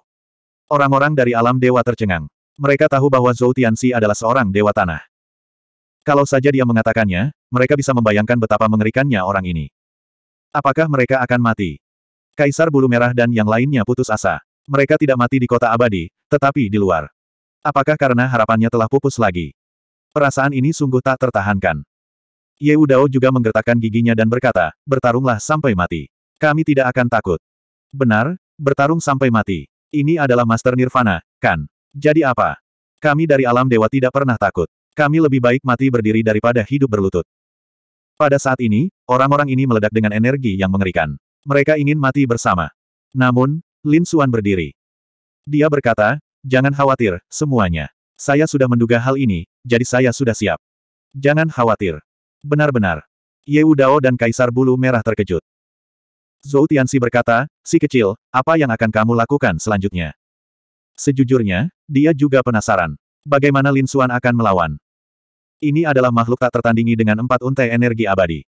S1: Orang-orang dari alam dewa tercengang. Mereka tahu bahwa Zhou Tianxi adalah seorang dewa tanah. Kalau saja dia mengatakannya, mereka bisa membayangkan betapa mengerikannya orang ini. Apakah mereka akan mati? Kaisar Bulu Merah dan yang lainnya putus asa. Mereka tidak mati di kota abadi, tetapi di luar. Apakah karena harapannya telah pupus lagi? Perasaan ini sungguh tak tertahankan. Ye Udao juga menggertakkan giginya dan berkata, bertarunglah sampai mati. Kami tidak akan takut. Benar, bertarung sampai mati. Ini adalah Master Nirvana, kan? Jadi apa? Kami dari alam dewa tidak pernah takut. Kami lebih baik mati berdiri daripada hidup berlutut. Pada saat ini, orang-orang ini meledak dengan energi yang mengerikan. Mereka ingin mati bersama. Namun, Lin Suan berdiri. Dia berkata, jangan khawatir, semuanya. Saya sudah menduga hal ini, jadi saya sudah siap. Jangan khawatir. Benar-benar. Ye Udao dan Kaisar Bulu Merah terkejut. Zhou Tianxi berkata, si kecil, apa yang akan kamu lakukan selanjutnya? Sejujurnya, dia juga penasaran. Bagaimana Lin Xuan akan melawan? Ini adalah makhluk tak tertandingi dengan empat untai energi abadi.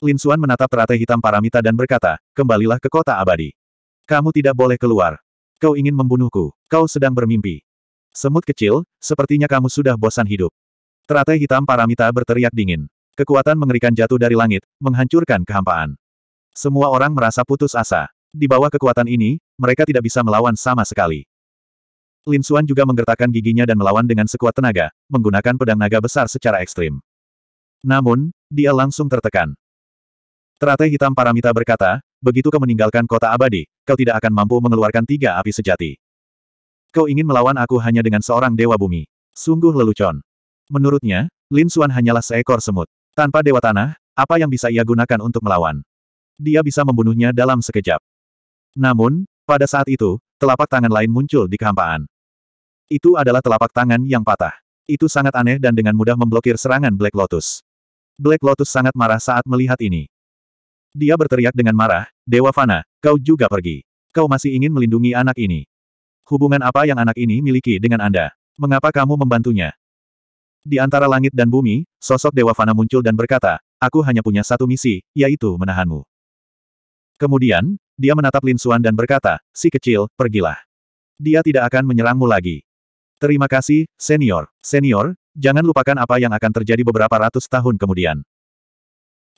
S1: Lin Xuan menatap teratai hitam Paramita dan berkata, kembalilah ke kota abadi. Kamu tidak boleh keluar. Kau ingin membunuhku. Kau sedang bermimpi. Semut kecil, sepertinya kamu sudah bosan hidup. Teratai hitam Paramita berteriak dingin. Kekuatan mengerikan jatuh dari langit, menghancurkan kehampaan. Semua orang merasa putus asa. Di bawah kekuatan ini, mereka tidak bisa melawan sama sekali. Lin Xuan juga menggertakkan giginya dan melawan dengan sekuat tenaga, menggunakan pedang naga besar secara ekstrim. Namun, dia langsung tertekan. Teratai hitam Paramita berkata, begitu kau meninggalkan kota abadi, kau tidak akan mampu mengeluarkan tiga api sejati. Kau ingin melawan aku hanya dengan seorang dewa bumi. Sungguh lelucon. Menurutnya, Lin Xuan hanyalah seekor semut. Tanpa dewa tanah, apa yang bisa ia gunakan untuk melawan? dia bisa membunuhnya dalam sekejap. Namun, pada saat itu, telapak tangan lain muncul di kehampaan. Itu adalah telapak tangan yang patah. Itu sangat aneh dan dengan mudah memblokir serangan Black Lotus. Black Lotus sangat marah saat melihat ini. Dia berteriak dengan marah, Dewa Fana, kau juga pergi. Kau masih ingin melindungi anak ini. Hubungan apa yang anak ini miliki dengan Anda? Mengapa kamu membantunya? Di antara langit dan bumi, sosok Dewa Fana muncul dan berkata, aku hanya punya satu misi, yaitu menahanmu. Kemudian, dia menatap Lin Xuan dan berkata, si kecil, pergilah. Dia tidak akan menyerangmu lagi. Terima kasih, senior. Senior, jangan lupakan apa yang akan terjadi beberapa ratus tahun kemudian.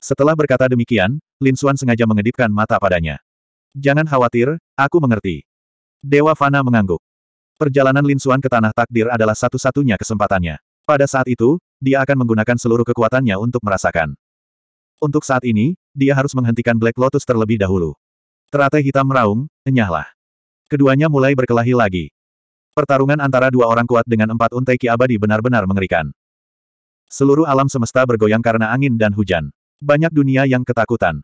S1: Setelah berkata demikian, Lin Xuan sengaja mengedipkan mata padanya. Jangan khawatir, aku mengerti. Dewa Fana mengangguk. Perjalanan Lin Xuan ke Tanah Takdir adalah satu-satunya kesempatannya. Pada saat itu, dia akan menggunakan seluruh kekuatannya untuk merasakan. Untuk saat ini, dia harus menghentikan Black Lotus terlebih dahulu. Teratai hitam meraung, enyahlah. Keduanya mulai berkelahi lagi. Pertarungan antara dua orang kuat dengan empat untai ki abadi benar-benar mengerikan. Seluruh alam semesta bergoyang karena angin dan hujan. Banyak dunia yang ketakutan.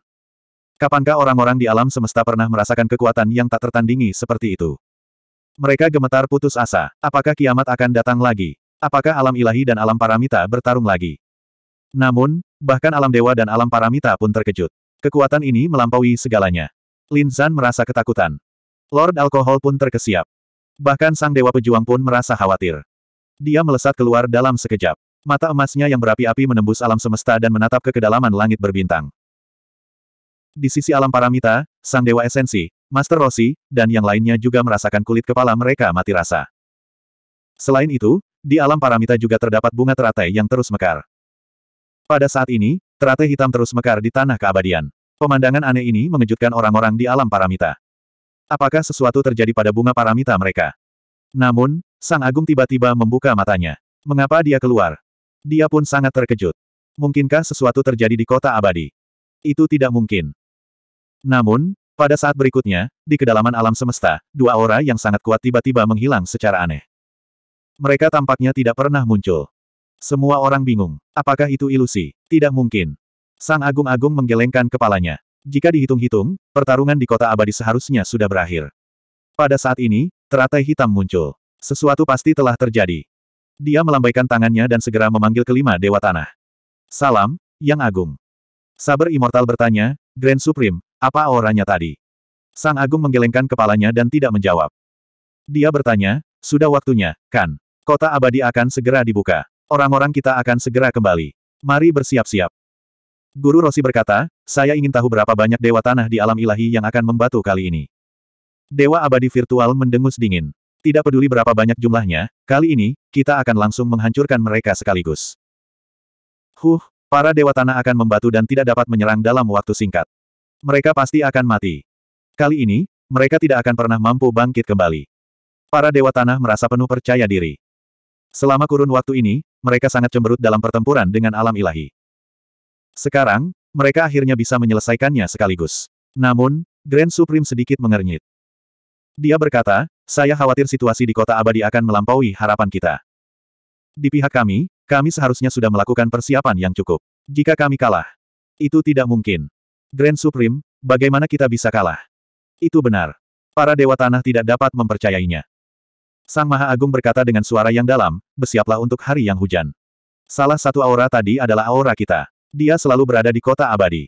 S1: Kapankah orang-orang di alam semesta pernah merasakan kekuatan yang tak tertandingi seperti itu? Mereka gemetar putus asa. Apakah kiamat akan datang lagi? Apakah alam ilahi dan alam paramita bertarung lagi? Namun, bahkan alam dewa dan alam paramita pun terkejut. Kekuatan ini melampaui segalanya. Lin Zan merasa ketakutan. Lord Alkohol pun terkesiap. Bahkan sang dewa pejuang pun merasa khawatir. Dia melesat keluar dalam sekejap. Mata emasnya yang berapi-api menembus alam semesta dan menatap ke kedalaman langit berbintang. Di sisi alam paramita, sang dewa esensi, Master Rossi, dan yang lainnya juga merasakan kulit kepala mereka mati rasa. Selain itu, di alam paramita juga terdapat bunga teratai yang terus mekar. Pada saat ini, terate hitam terus mekar di tanah keabadian. Pemandangan aneh ini mengejutkan orang-orang di alam paramita. Apakah sesuatu terjadi pada bunga paramita mereka? Namun, Sang Agung tiba-tiba membuka matanya. Mengapa dia keluar? Dia pun sangat terkejut. Mungkinkah sesuatu terjadi di kota abadi? Itu tidak mungkin. Namun, pada saat berikutnya, di kedalaman alam semesta, dua aura yang sangat kuat tiba-tiba menghilang secara aneh. Mereka tampaknya tidak pernah muncul. Semua orang bingung. Apakah itu ilusi? Tidak mungkin. Sang Agung-Agung menggelengkan kepalanya. Jika dihitung-hitung, pertarungan di kota abadi seharusnya sudah berakhir. Pada saat ini, teratai hitam muncul. Sesuatu pasti telah terjadi. Dia melambaikan tangannya dan segera memanggil kelima dewa tanah. Salam, Yang Agung. Saber Immortal bertanya, Grand Supreme, apa auranya tadi? Sang Agung menggelengkan kepalanya dan tidak menjawab. Dia bertanya, sudah waktunya, kan? Kota abadi akan segera dibuka orang-orang kita akan segera kembali. Mari bersiap-siap. Guru Rossi berkata, saya ingin tahu berapa banyak dewa tanah di alam ilahi yang akan membatu kali ini. Dewa abadi virtual mendengus dingin. Tidak peduli berapa banyak jumlahnya, kali ini, kita akan langsung menghancurkan mereka sekaligus. Huh, para dewa tanah akan membatu dan tidak dapat menyerang dalam waktu singkat. Mereka pasti akan mati. Kali ini, mereka tidak akan pernah mampu bangkit kembali. Para dewa tanah merasa penuh percaya diri. Selama kurun waktu ini, mereka sangat cemberut dalam pertempuran dengan alam ilahi. Sekarang, mereka akhirnya bisa menyelesaikannya sekaligus. Namun, Grand Supreme sedikit mengernyit. Dia berkata, saya khawatir situasi di kota abadi akan melampaui harapan kita. Di pihak kami, kami seharusnya sudah melakukan persiapan yang cukup. Jika kami kalah, itu tidak mungkin. Grand Supreme, bagaimana kita bisa kalah? Itu benar. Para dewa tanah tidak dapat mempercayainya. Sang Maha Agung berkata dengan suara yang dalam, bersiaplah untuk hari yang hujan. Salah satu aura tadi adalah aura kita. Dia selalu berada di kota abadi.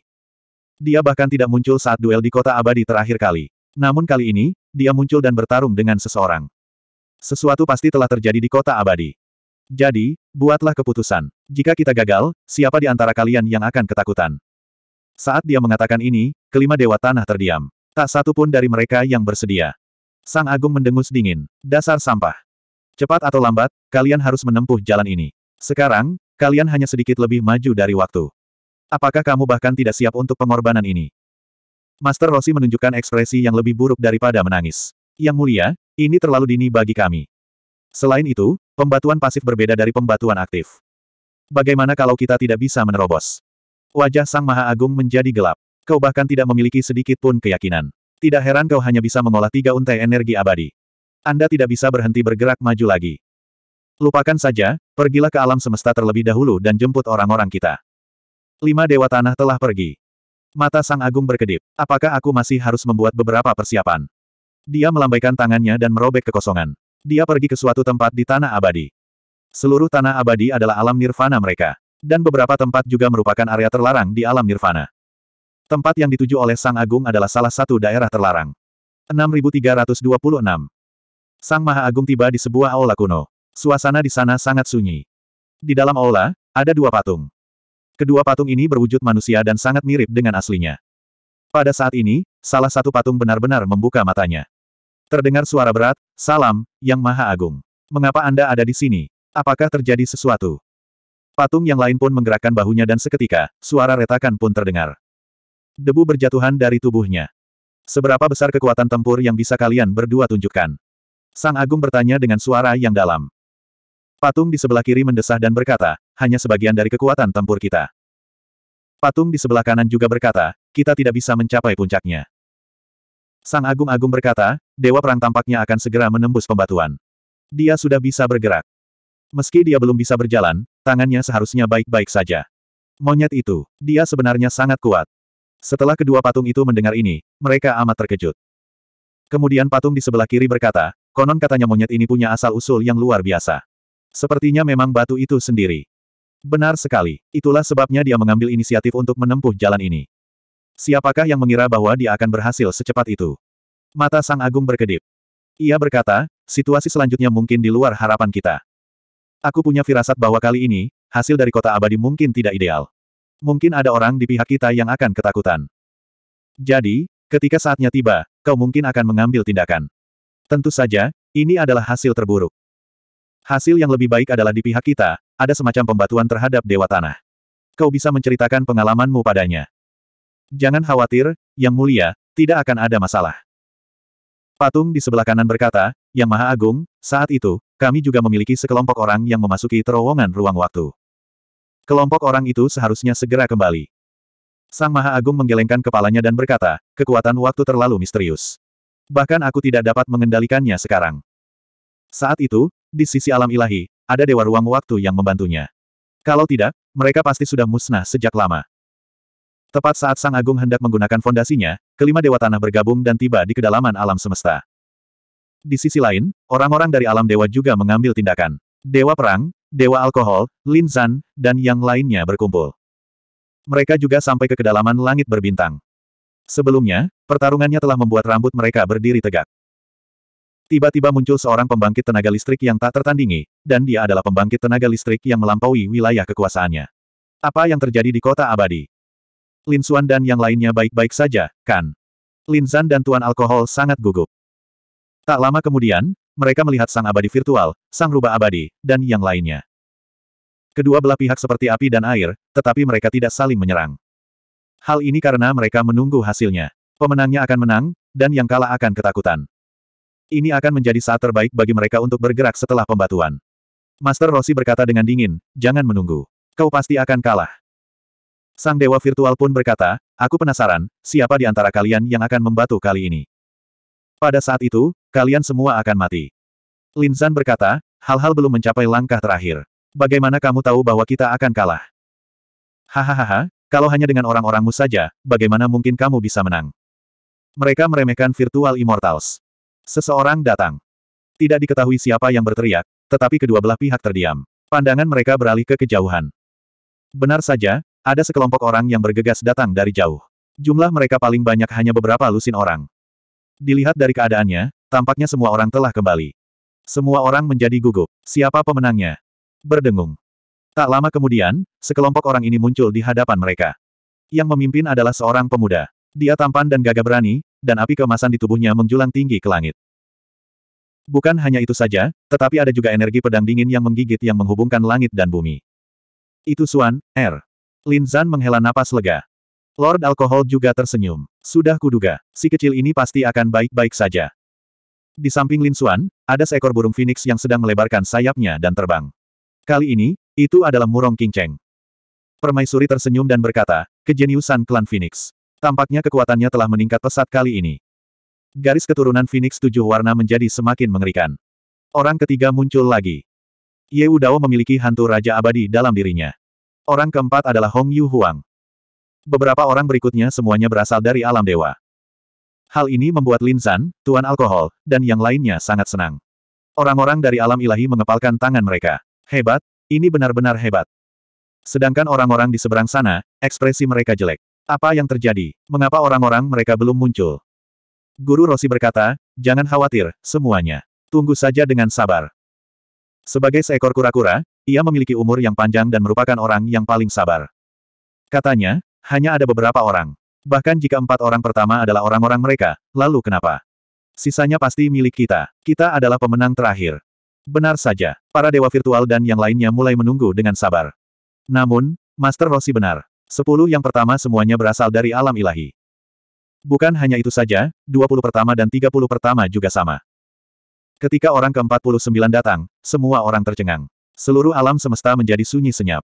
S1: Dia bahkan tidak muncul saat duel di kota abadi terakhir kali. Namun kali ini, dia muncul dan bertarung dengan seseorang. Sesuatu pasti telah terjadi di kota abadi. Jadi, buatlah keputusan. Jika kita gagal, siapa di antara kalian yang akan ketakutan? Saat dia mengatakan ini, kelima dewa tanah terdiam. Tak satu pun dari mereka yang bersedia. Sang Agung mendengus dingin. Dasar sampah. Cepat atau lambat, kalian harus menempuh jalan ini. Sekarang, kalian hanya sedikit lebih maju dari waktu. Apakah kamu bahkan tidak siap untuk pengorbanan ini? Master Rossi menunjukkan ekspresi yang lebih buruk daripada menangis. Yang mulia, ini terlalu dini bagi kami. Selain itu, pembatuan pasif berbeda dari pembatuan aktif. Bagaimana kalau kita tidak bisa menerobos? Wajah Sang Maha Agung menjadi gelap. Kau bahkan tidak memiliki sedikit pun keyakinan. Tidak heran kau hanya bisa mengolah tiga untai energi abadi. Anda tidak bisa berhenti bergerak maju lagi. Lupakan saja, pergilah ke alam semesta terlebih dahulu dan jemput orang-orang kita. Lima dewa tanah telah pergi. Mata Sang Agung berkedip. Apakah aku masih harus membuat beberapa persiapan? Dia melambaikan tangannya dan merobek kekosongan. Dia pergi ke suatu tempat di Tanah Abadi. Seluruh Tanah Abadi adalah alam nirvana mereka. Dan beberapa tempat juga merupakan area terlarang di alam nirvana. Tempat yang dituju oleh Sang Agung adalah salah satu daerah terlarang. 6326. Sang Maha Agung tiba di sebuah aula kuno. Suasana di sana sangat sunyi. Di dalam aula, ada dua patung. Kedua patung ini berwujud manusia dan sangat mirip dengan aslinya. Pada saat ini, salah satu patung benar-benar membuka matanya. Terdengar suara berat, salam, yang maha agung. Mengapa Anda ada di sini? Apakah terjadi sesuatu? Patung yang lain pun menggerakkan bahunya dan seketika, suara retakan pun terdengar. Debu berjatuhan dari tubuhnya. Seberapa besar kekuatan tempur yang bisa kalian berdua tunjukkan? Sang Agung bertanya dengan suara yang dalam. Patung di sebelah kiri mendesah dan berkata, hanya sebagian dari kekuatan tempur kita. Patung di sebelah kanan juga berkata, kita tidak bisa mencapai puncaknya. Sang Agung-Agung berkata, Dewa Perang tampaknya akan segera menembus pembatuan. Dia sudah bisa bergerak. Meski dia belum bisa berjalan, tangannya seharusnya baik-baik saja. Monyet itu, dia sebenarnya sangat kuat. Setelah kedua patung itu mendengar ini, mereka amat terkejut. Kemudian patung di sebelah kiri berkata, konon katanya monyet ini punya asal-usul yang luar biasa. Sepertinya memang batu itu sendiri. Benar sekali, itulah sebabnya dia mengambil inisiatif untuk menempuh jalan ini. Siapakah yang mengira bahwa dia akan berhasil secepat itu? Mata Sang Agung berkedip. Ia berkata, situasi selanjutnya mungkin di luar harapan kita. Aku punya firasat bahwa kali ini, hasil dari kota abadi mungkin tidak ideal. Mungkin ada orang di pihak kita yang akan ketakutan. Jadi, ketika saatnya tiba, kau mungkin akan mengambil tindakan. Tentu saja, ini adalah hasil terburuk. Hasil yang lebih baik adalah di pihak kita, ada semacam pembatuan terhadap Dewa Tanah. Kau bisa menceritakan pengalamanmu padanya. Jangan khawatir, Yang Mulia, tidak akan ada masalah. Patung di sebelah kanan berkata, Yang Maha Agung, saat itu, kami juga memiliki sekelompok orang yang memasuki terowongan ruang waktu. Kelompok orang itu seharusnya segera kembali. Sang Maha Agung menggelengkan kepalanya dan berkata, kekuatan waktu terlalu misterius. Bahkan aku tidak dapat mengendalikannya sekarang. Saat itu, di sisi alam ilahi, ada dewa ruang waktu yang membantunya. Kalau tidak, mereka pasti sudah musnah sejak lama. Tepat saat Sang Agung hendak menggunakan fondasinya, kelima dewa tanah bergabung dan tiba di kedalaman alam semesta. Di sisi lain, orang-orang dari alam dewa juga mengambil tindakan. Dewa perang, Dewa Alkohol, Lin Zan, dan yang lainnya berkumpul. Mereka juga sampai ke kedalaman langit berbintang. Sebelumnya, pertarungannya telah membuat rambut mereka berdiri tegak. Tiba-tiba muncul seorang pembangkit tenaga listrik yang tak tertandingi, dan dia adalah pembangkit tenaga listrik yang melampaui wilayah kekuasaannya. Apa yang terjadi di kota abadi? Lin Xuan dan yang lainnya baik-baik saja, kan? Lin Zan dan Tuan Alkohol sangat gugup. Tak lama kemudian, mereka melihat sang abadi virtual, sang rubah abadi, dan yang lainnya. Kedua belah pihak seperti api dan air, tetapi mereka tidak saling menyerang. Hal ini karena mereka menunggu hasilnya. Pemenangnya akan menang, dan yang kalah akan ketakutan. Ini akan menjadi saat terbaik bagi mereka untuk bergerak setelah pembatuan. Master Rossi berkata dengan dingin, jangan menunggu. Kau pasti akan kalah. Sang Dewa Virtual pun berkata, aku penasaran, siapa di antara kalian yang akan membatu kali ini? Pada saat itu, Kalian semua akan mati. Linzan berkata, hal-hal belum mencapai langkah terakhir. Bagaimana kamu tahu bahwa kita akan kalah? Hahaha, kalau hanya dengan orang-orangmu saja, bagaimana mungkin kamu bisa menang? Mereka meremehkan virtual immortals. Seseorang datang. Tidak diketahui siapa yang berteriak, tetapi kedua belah pihak terdiam. Pandangan mereka beralih ke kejauhan. Benar saja, ada sekelompok orang yang bergegas datang dari jauh. Jumlah mereka paling banyak hanya beberapa lusin orang. Dilihat dari keadaannya, Tampaknya semua orang telah kembali. Semua orang menjadi gugup. Siapa pemenangnya? Berdengung. Tak lama kemudian, sekelompok orang ini muncul di hadapan mereka. Yang memimpin adalah seorang pemuda. Dia tampan dan gagah berani, dan api kemasan di tubuhnya menjulang tinggi ke langit. Bukan hanya itu saja, tetapi ada juga energi pedang dingin yang menggigit yang menghubungkan langit dan bumi. Itu Suan, R. Er. Lin Zan menghela napas lega. Lord Alkohol juga tersenyum. Sudah kuduga, si kecil ini pasti akan baik-baik saja. Di samping Lin Xuan, ada seekor burung phoenix yang sedang melebarkan sayapnya dan terbang. Kali ini, itu adalah Murong King Cheng. Permaisuri tersenyum dan berkata, kejeniusan klan Phoenix. Tampaknya kekuatannya telah meningkat pesat kali ini. Garis keturunan Phoenix tujuh warna menjadi semakin mengerikan. Orang ketiga muncul lagi. Ye Udao memiliki hantu Raja Abadi dalam dirinya. Orang keempat adalah Hong Yu Huang. Beberapa orang berikutnya semuanya berasal dari alam dewa. Hal ini membuat Lin Zan, Tuan Alkohol, dan yang lainnya sangat senang. Orang-orang dari alam ilahi mengepalkan tangan mereka. Hebat, ini benar-benar hebat. Sedangkan orang-orang di seberang sana, ekspresi mereka jelek. Apa yang terjadi? Mengapa orang-orang mereka belum muncul? Guru Rossi berkata, jangan khawatir, semuanya. Tunggu saja dengan sabar. Sebagai seekor kura-kura, ia memiliki umur yang panjang dan merupakan orang yang paling sabar. Katanya, hanya ada beberapa orang. Bahkan jika empat orang pertama adalah orang-orang mereka, lalu kenapa? Sisanya pasti milik kita. Kita adalah pemenang terakhir. Benar saja, para dewa virtual dan yang lainnya mulai menunggu dengan sabar. Namun, Master Rossi benar. Sepuluh yang pertama semuanya berasal dari alam ilahi. Bukan hanya itu saja, dua puluh pertama dan tiga puluh pertama juga sama. Ketika orang ke-49 datang, semua orang tercengang. Seluruh alam semesta menjadi sunyi senyap.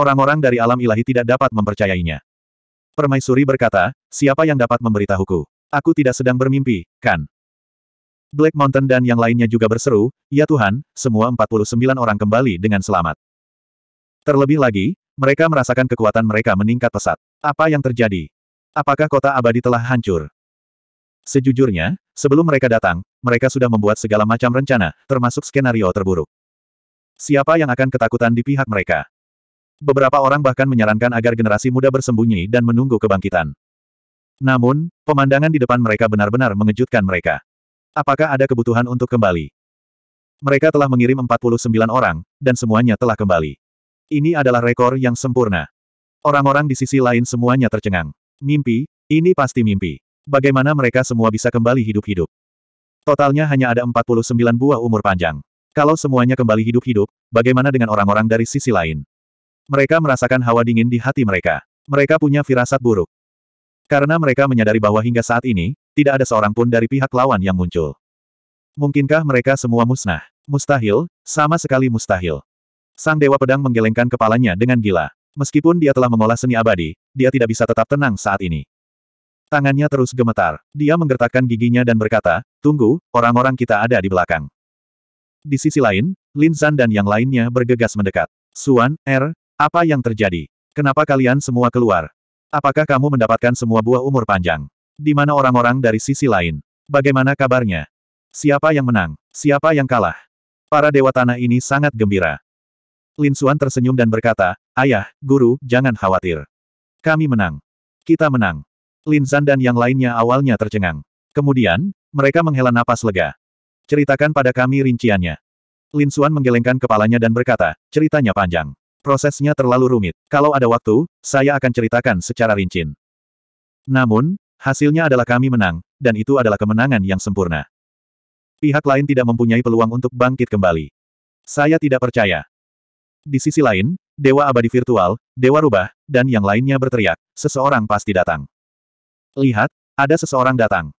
S1: Orang-orang dari alam ilahi tidak dapat mempercayainya. Permaisuri berkata, siapa yang dapat memberitahuku? Aku tidak sedang bermimpi, kan? Black Mountain dan yang lainnya juga berseru, Ya Tuhan, semua 49 orang kembali dengan selamat. Terlebih lagi, mereka merasakan kekuatan mereka meningkat pesat. Apa yang terjadi? Apakah kota abadi telah hancur? Sejujurnya, sebelum mereka datang, mereka sudah membuat segala macam rencana, termasuk skenario terburuk. Siapa yang akan ketakutan di pihak mereka? Beberapa orang bahkan menyarankan agar generasi muda bersembunyi dan menunggu kebangkitan. Namun, pemandangan di depan mereka benar-benar mengejutkan mereka. Apakah ada kebutuhan untuk kembali? Mereka telah mengirim 49 orang, dan semuanya telah kembali. Ini adalah rekor yang sempurna. Orang-orang di sisi lain semuanya tercengang. Mimpi, ini pasti mimpi. Bagaimana mereka semua bisa kembali hidup-hidup? Totalnya hanya ada 49 buah umur panjang. Kalau semuanya kembali hidup-hidup, bagaimana dengan orang-orang dari sisi lain? Mereka merasakan hawa dingin di hati mereka. Mereka punya firasat buruk. Karena mereka menyadari bahwa hingga saat ini, tidak ada seorang pun dari pihak lawan yang muncul. Mungkinkah mereka semua musnah? Mustahil, sama sekali mustahil. Sang Dewa Pedang menggelengkan kepalanya dengan gila. Meskipun dia telah mengolah seni abadi, dia tidak bisa tetap tenang saat ini. Tangannya terus gemetar. Dia menggertakkan giginya dan berkata, Tunggu, orang-orang kita ada di belakang. Di sisi lain, Lin Zan dan yang lainnya bergegas mendekat. Suan, Er, apa yang terjadi? Kenapa kalian semua keluar? Apakah kamu mendapatkan semua buah umur panjang? Di mana orang-orang dari sisi lain? Bagaimana kabarnya? Siapa yang menang? Siapa yang kalah? Para dewa tanah ini sangat gembira. Lin Xuan tersenyum dan berkata, Ayah, guru, jangan khawatir. Kami menang. Kita menang. Lin Zan dan yang lainnya awalnya tercengang. Kemudian, mereka menghela napas lega. Ceritakan pada kami rinciannya. Lin Xuan menggelengkan kepalanya dan berkata, ceritanya panjang. Prosesnya terlalu rumit. Kalau ada waktu, saya akan ceritakan secara rinci. Namun, hasilnya adalah kami menang, dan itu adalah kemenangan yang sempurna. Pihak lain tidak mempunyai peluang untuk bangkit kembali. Saya tidak percaya. Di sisi lain, Dewa Abadi Virtual, Dewa Rubah, dan yang lainnya berteriak, seseorang pasti datang. Lihat, ada seseorang datang.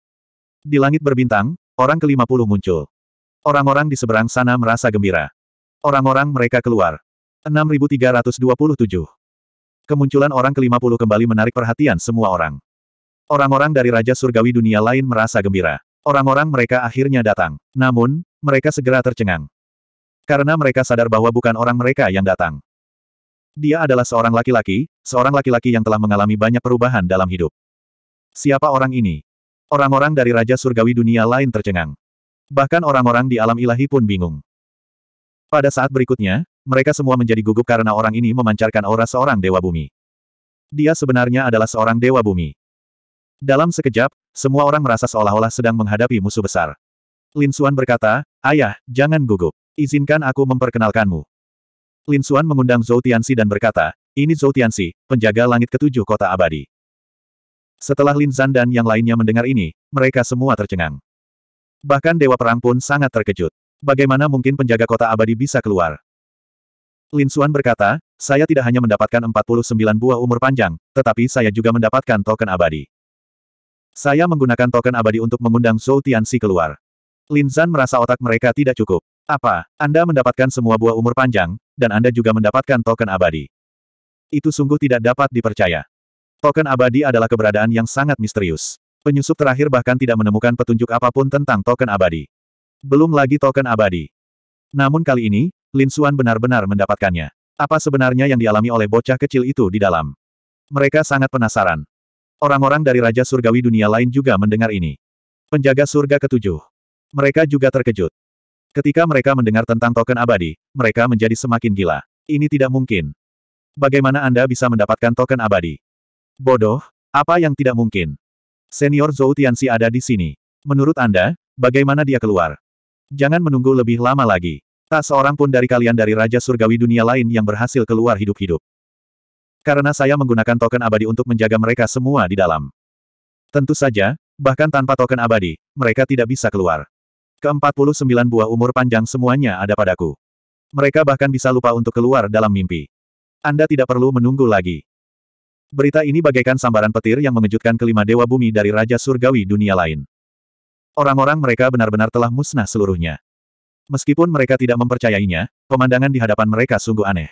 S1: Di langit berbintang, orang ke-50 muncul. Orang-orang di seberang sana merasa gembira. Orang-orang mereka keluar. 6327. Kemunculan orang ke-50 kembali menarik perhatian semua orang. Orang-orang dari Raja Surgawi dunia lain merasa gembira. Orang-orang mereka akhirnya datang. Namun, mereka segera tercengang. Karena mereka sadar bahwa bukan orang mereka yang datang. Dia adalah seorang laki-laki, seorang laki-laki yang telah mengalami banyak perubahan dalam hidup. Siapa orang ini? Orang-orang dari Raja Surgawi dunia lain tercengang. Bahkan orang-orang di alam ilahi pun bingung. Pada saat berikutnya, mereka semua menjadi gugup karena orang ini memancarkan aura seorang dewa bumi. Dia sebenarnya adalah seorang dewa bumi. Dalam sekejap, semua orang merasa seolah-olah sedang menghadapi musuh besar. Lin Xuan berkata, Ayah, jangan gugup. Izinkan aku memperkenalkanmu. Lin Xuan mengundang Zhou Tianxi dan berkata, Ini Zhou Tianxi, penjaga langit ketujuh kota abadi. Setelah Lin Zan dan yang lainnya mendengar ini, mereka semua tercengang. Bahkan Dewa Perang pun sangat terkejut. Bagaimana mungkin penjaga kota abadi bisa keluar? Lin Suan berkata, saya tidak hanya mendapatkan 49 buah umur panjang, tetapi saya juga mendapatkan token abadi. Saya menggunakan token abadi untuk mengundang Zhou Tianxi keluar. Lin Zan merasa otak mereka tidak cukup. Apa, Anda mendapatkan semua buah umur panjang, dan Anda juga mendapatkan token abadi. Itu sungguh tidak dapat dipercaya. Token abadi adalah keberadaan yang sangat misterius. Penyusup terakhir bahkan tidak menemukan petunjuk apapun tentang token abadi. Belum lagi token abadi. Namun kali ini, Lin Suan benar-benar mendapatkannya. Apa sebenarnya yang dialami oleh bocah kecil itu di dalam? Mereka sangat penasaran. Orang-orang dari Raja Surgawi dunia lain juga mendengar ini. Penjaga surga ketujuh. Mereka juga terkejut. Ketika mereka mendengar tentang token abadi, mereka menjadi semakin gila. Ini tidak mungkin. Bagaimana Anda bisa mendapatkan token abadi? Bodoh, apa yang tidak mungkin? Senior Zhou Tianxi ada di sini. Menurut Anda, bagaimana dia keluar? Jangan menunggu lebih lama lagi. Tak seorang pun dari kalian dari Raja Surgawi dunia lain yang berhasil keluar hidup-hidup. Karena saya menggunakan token abadi untuk menjaga mereka semua di dalam. Tentu saja, bahkan tanpa token abadi, mereka tidak bisa keluar. Ke-49 buah umur panjang semuanya ada padaku. Mereka bahkan bisa lupa untuk keluar dalam mimpi. Anda tidak perlu menunggu lagi. Berita ini bagaikan sambaran petir yang mengejutkan kelima dewa bumi dari Raja Surgawi dunia lain. Orang-orang mereka benar-benar telah musnah seluruhnya. Meskipun mereka tidak mempercayainya, pemandangan di hadapan mereka sungguh aneh.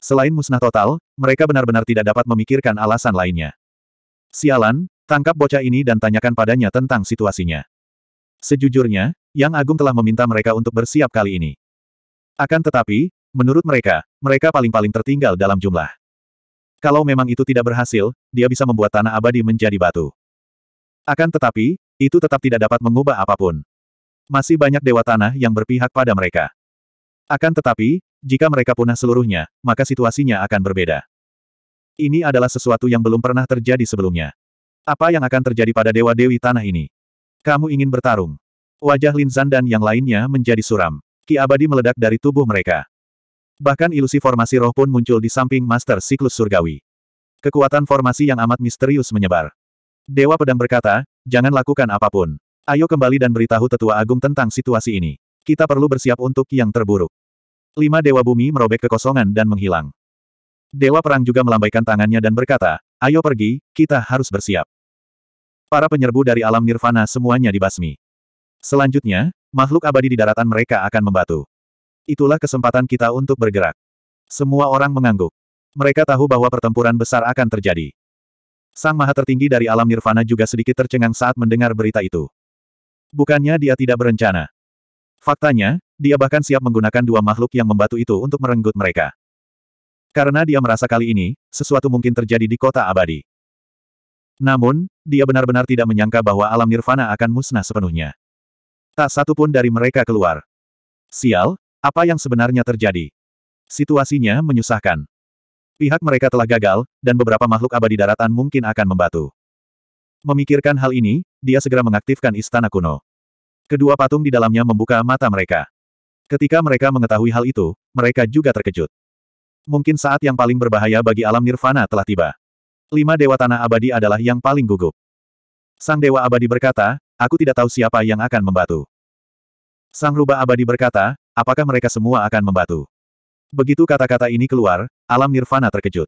S1: Selain musnah total, mereka benar-benar tidak dapat memikirkan alasan lainnya. Sialan, tangkap bocah ini dan tanyakan padanya tentang situasinya. Sejujurnya, Yang Agung telah meminta mereka untuk bersiap kali ini. Akan tetapi, menurut mereka, mereka paling-paling tertinggal dalam jumlah. Kalau memang itu tidak berhasil, dia bisa membuat tanah abadi menjadi batu. Akan tetapi, itu tetap tidak dapat mengubah apapun masih banyak dewa tanah yang berpihak pada mereka. Akan tetapi, jika mereka punah seluruhnya, maka situasinya akan berbeda. Ini adalah sesuatu yang belum pernah terjadi sebelumnya. Apa yang akan terjadi pada dewa-dewi tanah ini? Kamu ingin bertarung. Wajah Lin Zan dan yang lainnya menjadi suram. Ki abadi meledak dari tubuh mereka. Bahkan ilusi formasi roh pun muncul di samping master siklus surgawi. Kekuatan formasi yang amat misterius menyebar. Dewa Pedang berkata, jangan lakukan apapun. Ayo kembali dan beritahu tetua agung tentang situasi ini. Kita perlu bersiap untuk yang terburuk. Lima dewa bumi merobek kekosongan dan menghilang. Dewa perang juga melambaikan tangannya dan berkata, ayo pergi, kita harus bersiap. Para penyerbu dari alam nirvana semuanya dibasmi. Selanjutnya, makhluk abadi di daratan mereka akan membatu. Itulah kesempatan kita untuk bergerak. Semua orang mengangguk. Mereka tahu bahwa pertempuran besar akan terjadi. Sang maha tertinggi dari alam nirvana juga sedikit tercengang saat mendengar berita itu. Bukannya dia tidak berencana. Faktanya, dia bahkan siap menggunakan dua makhluk yang membatu itu untuk merenggut mereka. Karena dia merasa kali ini, sesuatu mungkin terjadi di kota abadi. Namun, dia benar-benar tidak menyangka bahwa alam nirvana akan musnah sepenuhnya. Tak satu pun dari mereka keluar. Sial, apa yang sebenarnya terjadi? Situasinya menyusahkan. Pihak mereka telah gagal, dan beberapa makhluk abadi daratan mungkin akan membatu. Memikirkan hal ini, dia segera mengaktifkan istana kuno. Kedua patung di dalamnya membuka mata mereka. Ketika mereka mengetahui hal itu, mereka juga terkejut. Mungkin saat yang paling berbahaya bagi alam nirvana telah tiba. Lima dewa tanah abadi adalah yang paling gugup. Sang dewa abadi berkata, aku tidak tahu siapa yang akan membatu. Sang rubah abadi berkata, apakah mereka semua akan membatu? Begitu kata-kata ini keluar, alam nirvana terkejut.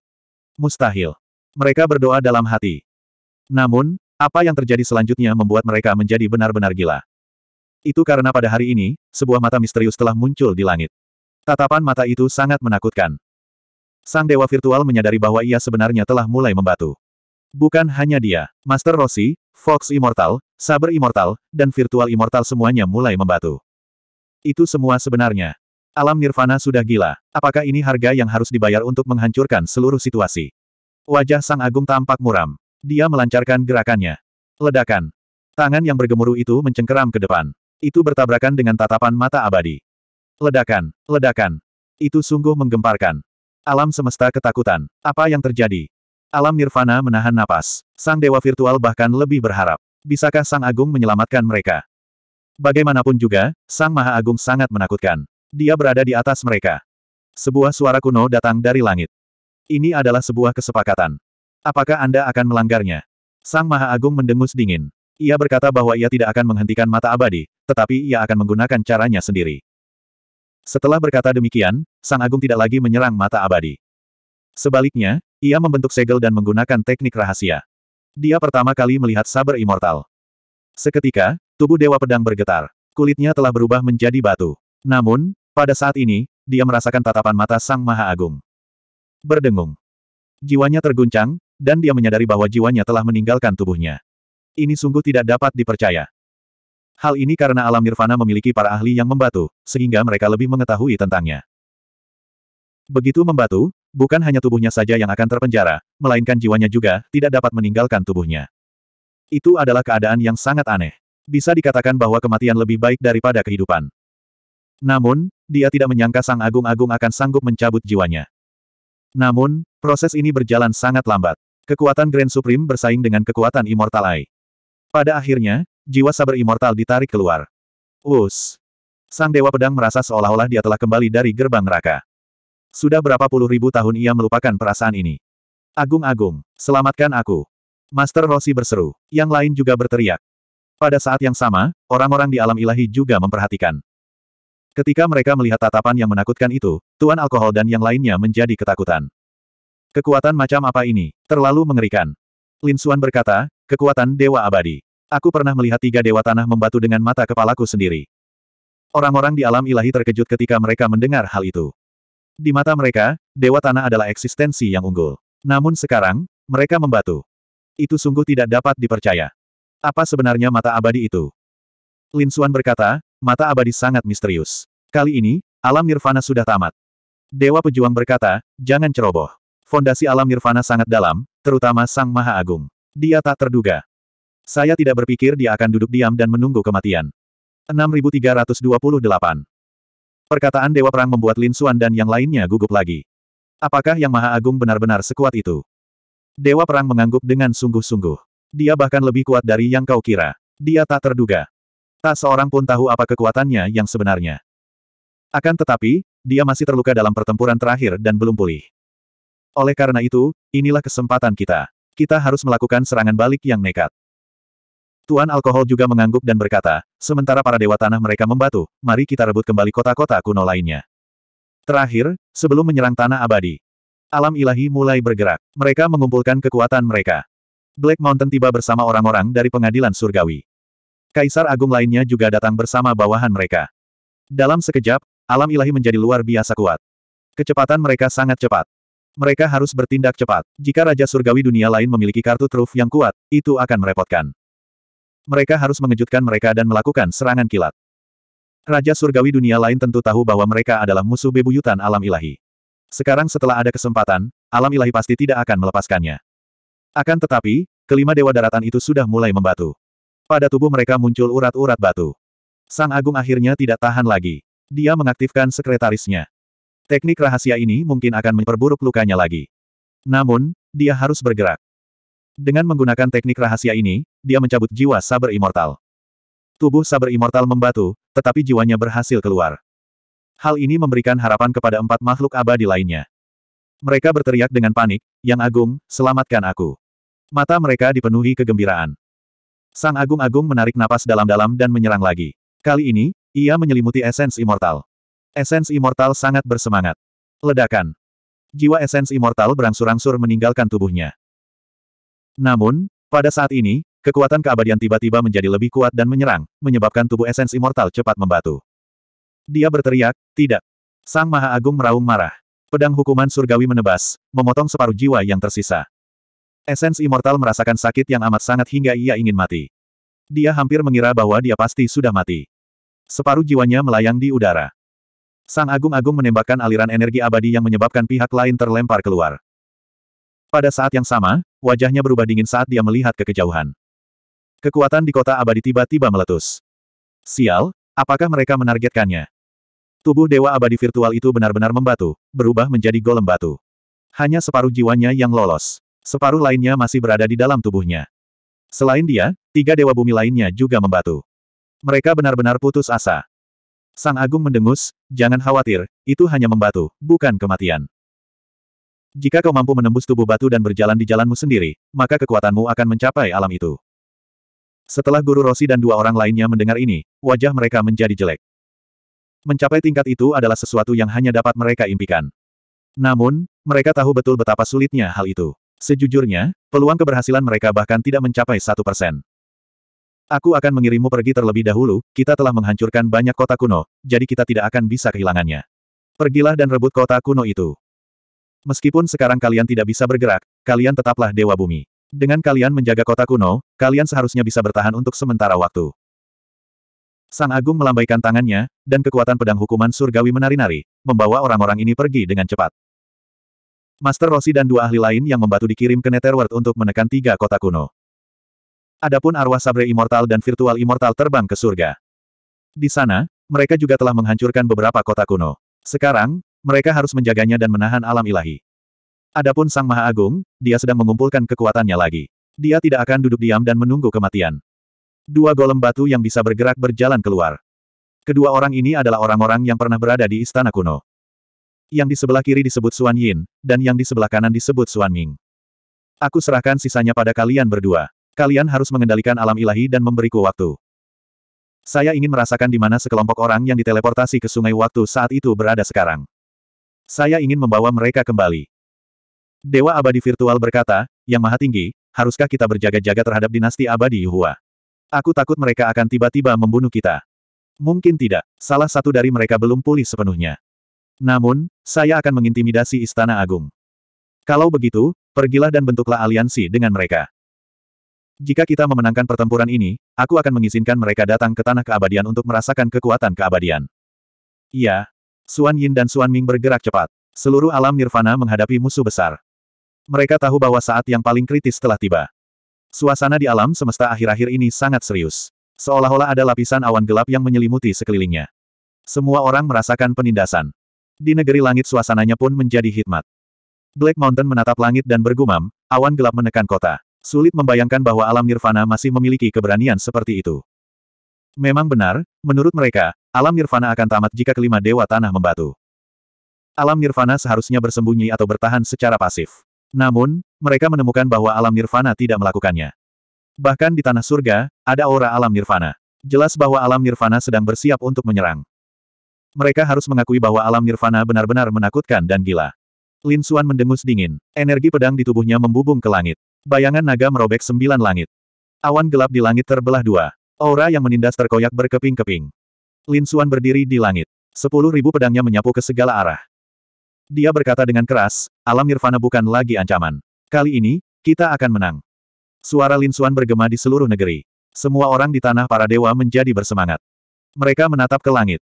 S1: Mustahil. Mereka berdoa dalam hati. Namun, apa yang terjadi selanjutnya membuat mereka menjadi benar-benar gila. Itu karena pada hari ini, sebuah mata misterius telah muncul di langit. Tatapan mata itu sangat menakutkan. Sang dewa virtual menyadari bahwa ia sebenarnya telah mulai membatu. Bukan hanya dia, Master Rossi, Fox Immortal, Saber Immortal, dan Virtual Immortal semuanya mulai membatu. Itu semua sebenarnya. Alam Nirvana sudah gila. Apakah ini harga yang harus dibayar untuk menghancurkan seluruh situasi? Wajah Sang Agung tampak muram. Dia melancarkan gerakannya. Ledakan. Tangan yang bergemuruh itu mencengkeram ke depan. Itu bertabrakan dengan tatapan mata abadi. Ledakan. Ledakan. Itu sungguh menggemparkan. Alam semesta ketakutan. Apa yang terjadi? Alam nirvana menahan napas. Sang dewa virtual bahkan lebih berharap. Bisakah Sang Agung menyelamatkan mereka? Bagaimanapun juga, Sang Maha Agung sangat menakutkan. Dia berada di atas mereka. Sebuah suara kuno datang dari langit. Ini adalah sebuah kesepakatan. Apakah Anda akan melanggarnya? Sang Maha Agung mendengus dingin. Ia berkata bahwa ia tidak akan menghentikan mata abadi, tetapi ia akan menggunakan caranya sendiri. Setelah berkata demikian, Sang Agung tidak lagi menyerang mata abadi. Sebaliknya, ia membentuk segel dan menggunakan teknik rahasia. Dia pertama kali melihat saber immortal. Seketika, tubuh Dewa Pedang bergetar. Kulitnya telah berubah menjadi batu. Namun, pada saat ini, dia merasakan tatapan mata Sang Maha Agung. Berdengung. Jiwanya terguncang, dan dia menyadari bahwa jiwanya telah meninggalkan tubuhnya. Ini sungguh tidak dapat dipercaya. Hal ini karena alam nirvana memiliki para ahli yang membatu, sehingga mereka lebih mengetahui tentangnya. Begitu membatu, bukan hanya tubuhnya saja yang akan terpenjara, melainkan jiwanya juga tidak dapat meninggalkan tubuhnya. Itu adalah keadaan yang sangat aneh. Bisa dikatakan bahwa kematian lebih baik daripada kehidupan. Namun, dia tidak menyangka Sang Agung-Agung akan sanggup mencabut jiwanya. Namun, proses ini berjalan sangat lambat. Kekuatan Grand Supreme bersaing dengan kekuatan Immortal Eye. Pada akhirnya, jiwa saber Immortal ditarik keluar. Us, Sang Dewa Pedang merasa seolah-olah dia telah kembali dari gerbang neraka. Sudah berapa puluh ribu tahun ia melupakan perasaan ini. Agung-agung, selamatkan aku. Master Rossi berseru. Yang lain juga berteriak. Pada saat yang sama, orang-orang di alam ilahi juga memperhatikan. Ketika mereka melihat tatapan yang menakutkan itu, Tuan Alkohol dan yang lainnya menjadi ketakutan. Kekuatan macam apa ini? Terlalu mengerikan. Lin Xuan berkata, kekuatan Dewa Abadi. Aku pernah melihat tiga Dewa Tanah membatu dengan mata kepalaku sendiri. Orang-orang di alam ilahi terkejut ketika mereka mendengar hal itu. Di mata mereka, Dewa Tanah adalah eksistensi yang unggul. Namun sekarang, mereka membatu. Itu sungguh tidak dapat dipercaya. Apa sebenarnya mata abadi itu? Lin Xuan berkata, mata abadi sangat misterius. Kali ini, alam nirvana sudah tamat. Dewa pejuang berkata, jangan ceroboh. Fondasi alam nirvana sangat dalam, terutama Sang Maha Agung. Dia tak terduga. Saya tidak berpikir dia akan duduk diam dan menunggu kematian. 6328. Perkataan Dewa Perang membuat Lin Xuan dan yang lainnya gugup lagi. Apakah Yang Maha Agung benar-benar sekuat itu? Dewa Perang mengangguk dengan sungguh-sungguh. Dia bahkan lebih kuat dari yang kau kira. Dia tak terduga. Tak seorang pun tahu apa kekuatannya yang sebenarnya. Akan tetapi, dia masih terluka dalam pertempuran terakhir dan belum pulih. Oleh karena itu, inilah kesempatan kita. Kita harus melakukan serangan balik yang nekat. Tuan Alkohol juga mengangguk dan berkata, sementara para dewa tanah mereka membatu, mari kita rebut kembali kota-kota kuno lainnya. Terakhir, sebelum menyerang tanah abadi, alam ilahi mulai bergerak. Mereka mengumpulkan kekuatan mereka. Black Mountain tiba bersama orang-orang dari pengadilan surgawi. Kaisar agung lainnya juga datang bersama bawahan mereka. Dalam sekejap, alam ilahi menjadi luar biasa kuat. Kecepatan mereka sangat cepat. Mereka harus bertindak cepat. Jika Raja Surgawi dunia lain memiliki kartu truf yang kuat, itu akan merepotkan. Mereka harus mengejutkan mereka dan melakukan serangan kilat. Raja Surgawi dunia lain tentu tahu bahwa mereka adalah musuh bebuyutan alam ilahi. Sekarang setelah ada kesempatan, alam ilahi pasti tidak akan melepaskannya. Akan tetapi, kelima dewa daratan itu sudah mulai membatu. Pada tubuh mereka muncul urat-urat batu. Sang Agung akhirnya tidak tahan lagi. Dia mengaktifkan sekretarisnya. Teknik rahasia ini mungkin akan memperburuk lukanya lagi. Namun, dia harus bergerak. Dengan menggunakan teknik rahasia ini, dia mencabut jiwa saber immortal. Tubuh saber immortal membatu, tetapi jiwanya berhasil keluar. Hal ini memberikan harapan kepada empat makhluk abadi lainnya. Mereka berteriak dengan panik, Yang Agung, selamatkan aku. Mata mereka dipenuhi kegembiraan. Sang Agung-Agung menarik napas dalam-dalam dan menyerang lagi. Kali ini, ia menyelimuti esens immortal. Esens Immortal sangat bersemangat. Ledakan. Jiwa Esens Immortal berangsur-angsur meninggalkan tubuhnya. Namun, pada saat ini, kekuatan keabadian tiba-tiba menjadi lebih kuat dan menyerang, menyebabkan tubuh Esens Immortal cepat membatu. Dia berteriak, tidak. Sang Maha Agung meraung marah. Pedang hukuman surgawi menebas, memotong separuh jiwa yang tersisa. Esens Immortal merasakan sakit yang amat sangat hingga ia ingin mati. Dia hampir mengira bahwa dia pasti sudah mati. Separuh jiwanya melayang di udara. Sang Agung-Agung menembakkan aliran energi abadi yang menyebabkan pihak lain terlempar keluar. Pada saat yang sama, wajahnya berubah dingin saat dia melihat ke kejauhan. Kekuatan di kota abadi tiba-tiba meletus. Sial, apakah mereka menargetkannya? Tubuh dewa abadi virtual itu benar-benar membatu, berubah menjadi golem batu. Hanya separuh jiwanya yang lolos. Separuh lainnya masih berada di dalam tubuhnya. Selain dia, tiga dewa bumi lainnya juga membatu. Mereka benar-benar putus asa. Sang Agung mendengus, jangan khawatir, itu hanya membatu, bukan kematian. Jika kau mampu menembus tubuh batu dan berjalan di jalanmu sendiri, maka kekuatanmu akan mencapai alam itu. Setelah Guru Rossi dan dua orang lainnya mendengar ini, wajah mereka menjadi jelek. Mencapai tingkat itu adalah sesuatu yang hanya dapat mereka impikan. Namun, mereka tahu betul betapa sulitnya hal itu. Sejujurnya, peluang keberhasilan mereka bahkan tidak mencapai satu persen. Aku akan mengirimmu pergi terlebih dahulu, kita telah menghancurkan banyak kota kuno, jadi kita tidak akan bisa kehilangannya. Pergilah dan rebut kota kuno itu. Meskipun sekarang kalian tidak bisa bergerak, kalian tetaplah Dewa Bumi. Dengan kalian menjaga kota kuno, kalian seharusnya bisa bertahan untuk sementara waktu. Sang Agung melambaikan tangannya, dan kekuatan pedang hukuman surgawi menari-nari, membawa orang-orang ini pergi dengan cepat. Master Rossi dan dua ahli lain yang membantu dikirim ke Netherworld untuk menekan tiga kota kuno. Adapun arwah Sabre Immortal dan Virtual Immortal terbang ke surga. Di sana, mereka juga telah menghancurkan beberapa kota kuno. Sekarang, mereka harus menjaganya dan menahan alam ilahi. Adapun Sang Maha Agung, dia sedang mengumpulkan kekuatannya lagi. Dia tidak akan duduk diam dan menunggu kematian. Dua golem batu yang bisa bergerak berjalan keluar. Kedua orang ini adalah orang-orang yang pernah berada di istana kuno. Yang di sebelah kiri disebut Suan Yin, dan yang di sebelah kanan disebut Suan Ming. Aku serahkan sisanya pada kalian berdua. Kalian harus mengendalikan alam ilahi dan memberiku waktu. Saya ingin merasakan di mana sekelompok orang yang diteleportasi ke sungai waktu saat itu berada sekarang. Saya ingin membawa mereka kembali. Dewa abadi virtual berkata, Yang Maha Tinggi, haruskah kita berjaga-jaga terhadap dinasti abadi Yuhua? Aku takut mereka akan tiba-tiba membunuh kita. Mungkin tidak, salah satu dari mereka belum pulih sepenuhnya. Namun, saya akan mengintimidasi Istana Agung. Kalau begitu, pergilah dan bentuklah aliansi dengan mereka. Jika kita memenangkan pertempuran ini, aku akan mengizinkan mereka datang ke tanah keabadian untuk merasakan kekuatan keabadian. Iya. Suan Yin dan Suan Ming bergerak cepat. Seluruh alam nirvana menghadapi musuh besar. Mereka tahu bahwa saat yang paling kritis telah tiba. Suasana di alam semesta akhir-akhir ini sangat serius. Seolah-olah ada lapisan awan gelap yang menyelimuti sekelilingnya. Semua orang merasakan penindasan. Di negeri langit suasananya pun menjadi hikmat. Black Mountain menatap langit dan bergumam, awan gelap menekan kota. Sulit membayangkan bahwa alam nirvana masih memiliki keberanian seperti itu. Memang benar, menurut mereka, alam nirvana akan tamat jika kelima dewa tanah membatu. Alam nirvana seharusnya bersembunyi atau bertahan secara pasif. Namun, mereka menemukan bahwa alam nirvana tidak melakukannya. Bahkan di tanah surga, ada aura alam nirvana. Jelas bahwa alam nirvana sedang bersiap untuk menyerang. Mereka harus mengakui bahwa alam nirvana benar-benar menakutkan dan gila. Lin Xuan mendengus dingin. Energi pedang di tubuhnya membubung ke langit. Bayangan naga merobek sembilan langit. Awan gelap di langit terbelah dua. Aura yang menindas terkoyak berkeping-keping. Lin Xuan berdiri di langit. Sepuluh ribu pedangnya menyapu ke segala arah. Dia berkata dengan keras, alam nirvana bukan lagi ancaman. Kali ini, kita akan menang. Suara Lin Xuan bergema di seluruh negeri. Semua orang di tanah para dewa menjadi bersemangat. Mereka menatap ke langit.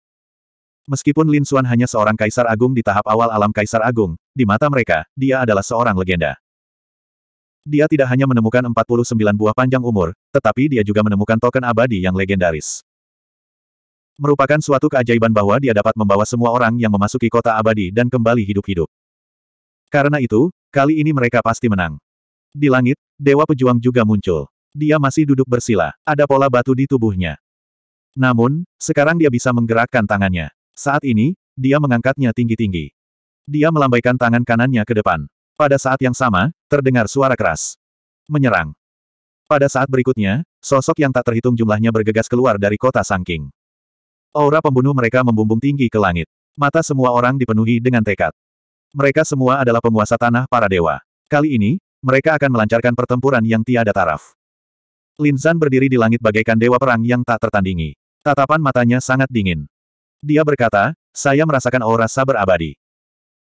S1: Meskipun Lin Xuan hanya seorang kaisar agung di tahap awal alam kaisar agung, di mata mereka, dia adalah seorang legenda. Dia tidak hanya menemukan 49 buah panjang umur, tetapi dia juga menemukan token abadi yang legendaris. Merupakan suatu keajaiban bahwa dia dapat membawa semua orang yang memasuki kota abadi dan kembali hidup-hidup. Karena itu, kali ini mereka pasti menang. Di langit, Dewa Pejuang juga muncul. Dia masih duduk bersila, ada pola batu di tubuhnya. Namun, sekarang dia bisa menggerakkan tangannya. Saat ini, dia mengangkatnya tinggi-tinggi. Dia melambaikan tangan kanannya ke depan. Pada saat yang sama, terdengar suara keras. Menyerang. Pada saat berikutnya, sosok yang tak terhitung jumlahnya bergegas keluar dari kota Sangking. Aura pembunuh mereka membumbung tinggi ke langit. Mata semua orang dipenuhi dengan tekad. Mereka semua adalah penguasa tanah para dewa. Kali ini, mereka akan melancarkan pertempuran yang tiada taraf. Lin Linzan berdiri di langit bagaikan dewa perang yang tak tertandingi. Tatapan matanya sangat dingin. Dia berkata, saya merasakan aura sabar abadi.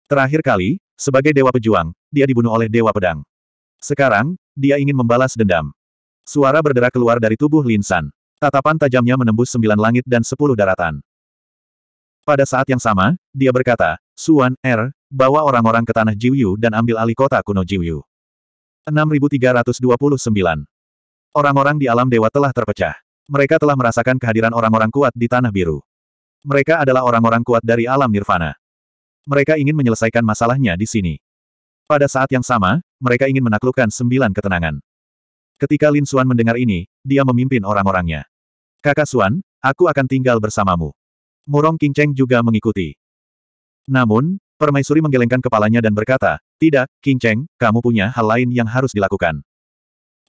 S1: Terakhir kali, sebagai dewa pejuang, dia dibunuh oleh dewa pedang. Sekarang, dia ingin membalas dendam. Suara berderak keluar dari tubuh Linsan. Tatapan tajamnya menembus sembilan langit dan sepuluh daratan. Pada saat yang sama, dia berkata, Suan, Er, bawa orang-orang ke tanah Jiuyu dan ambil alih kota kuno Jiuyu. 6329. Orang-orang di alam dewa telah terpecah. Mereka telah merasakan kehadiran orang-orang kuat di Tanah Biru. Mereka adalah orang-orang kuat dari alam Nirvana mereka ingin menyelesaikan masalahnya di sini. Pada saat yang sama, mereka ingin menaklukkan sembilan ketenangan. Ketika Lin Xuan mendengar ini, dia memimpin orang-orangnya. Kakak Xuan, aku akan tinggal bersamamu. Murong Qingcheng juga mengikuti. Namun, permaisuri menggelengkan kepalanya dan berkata, Tidak, Qingcheng, kamu punya hal lain yang harus dilakukan.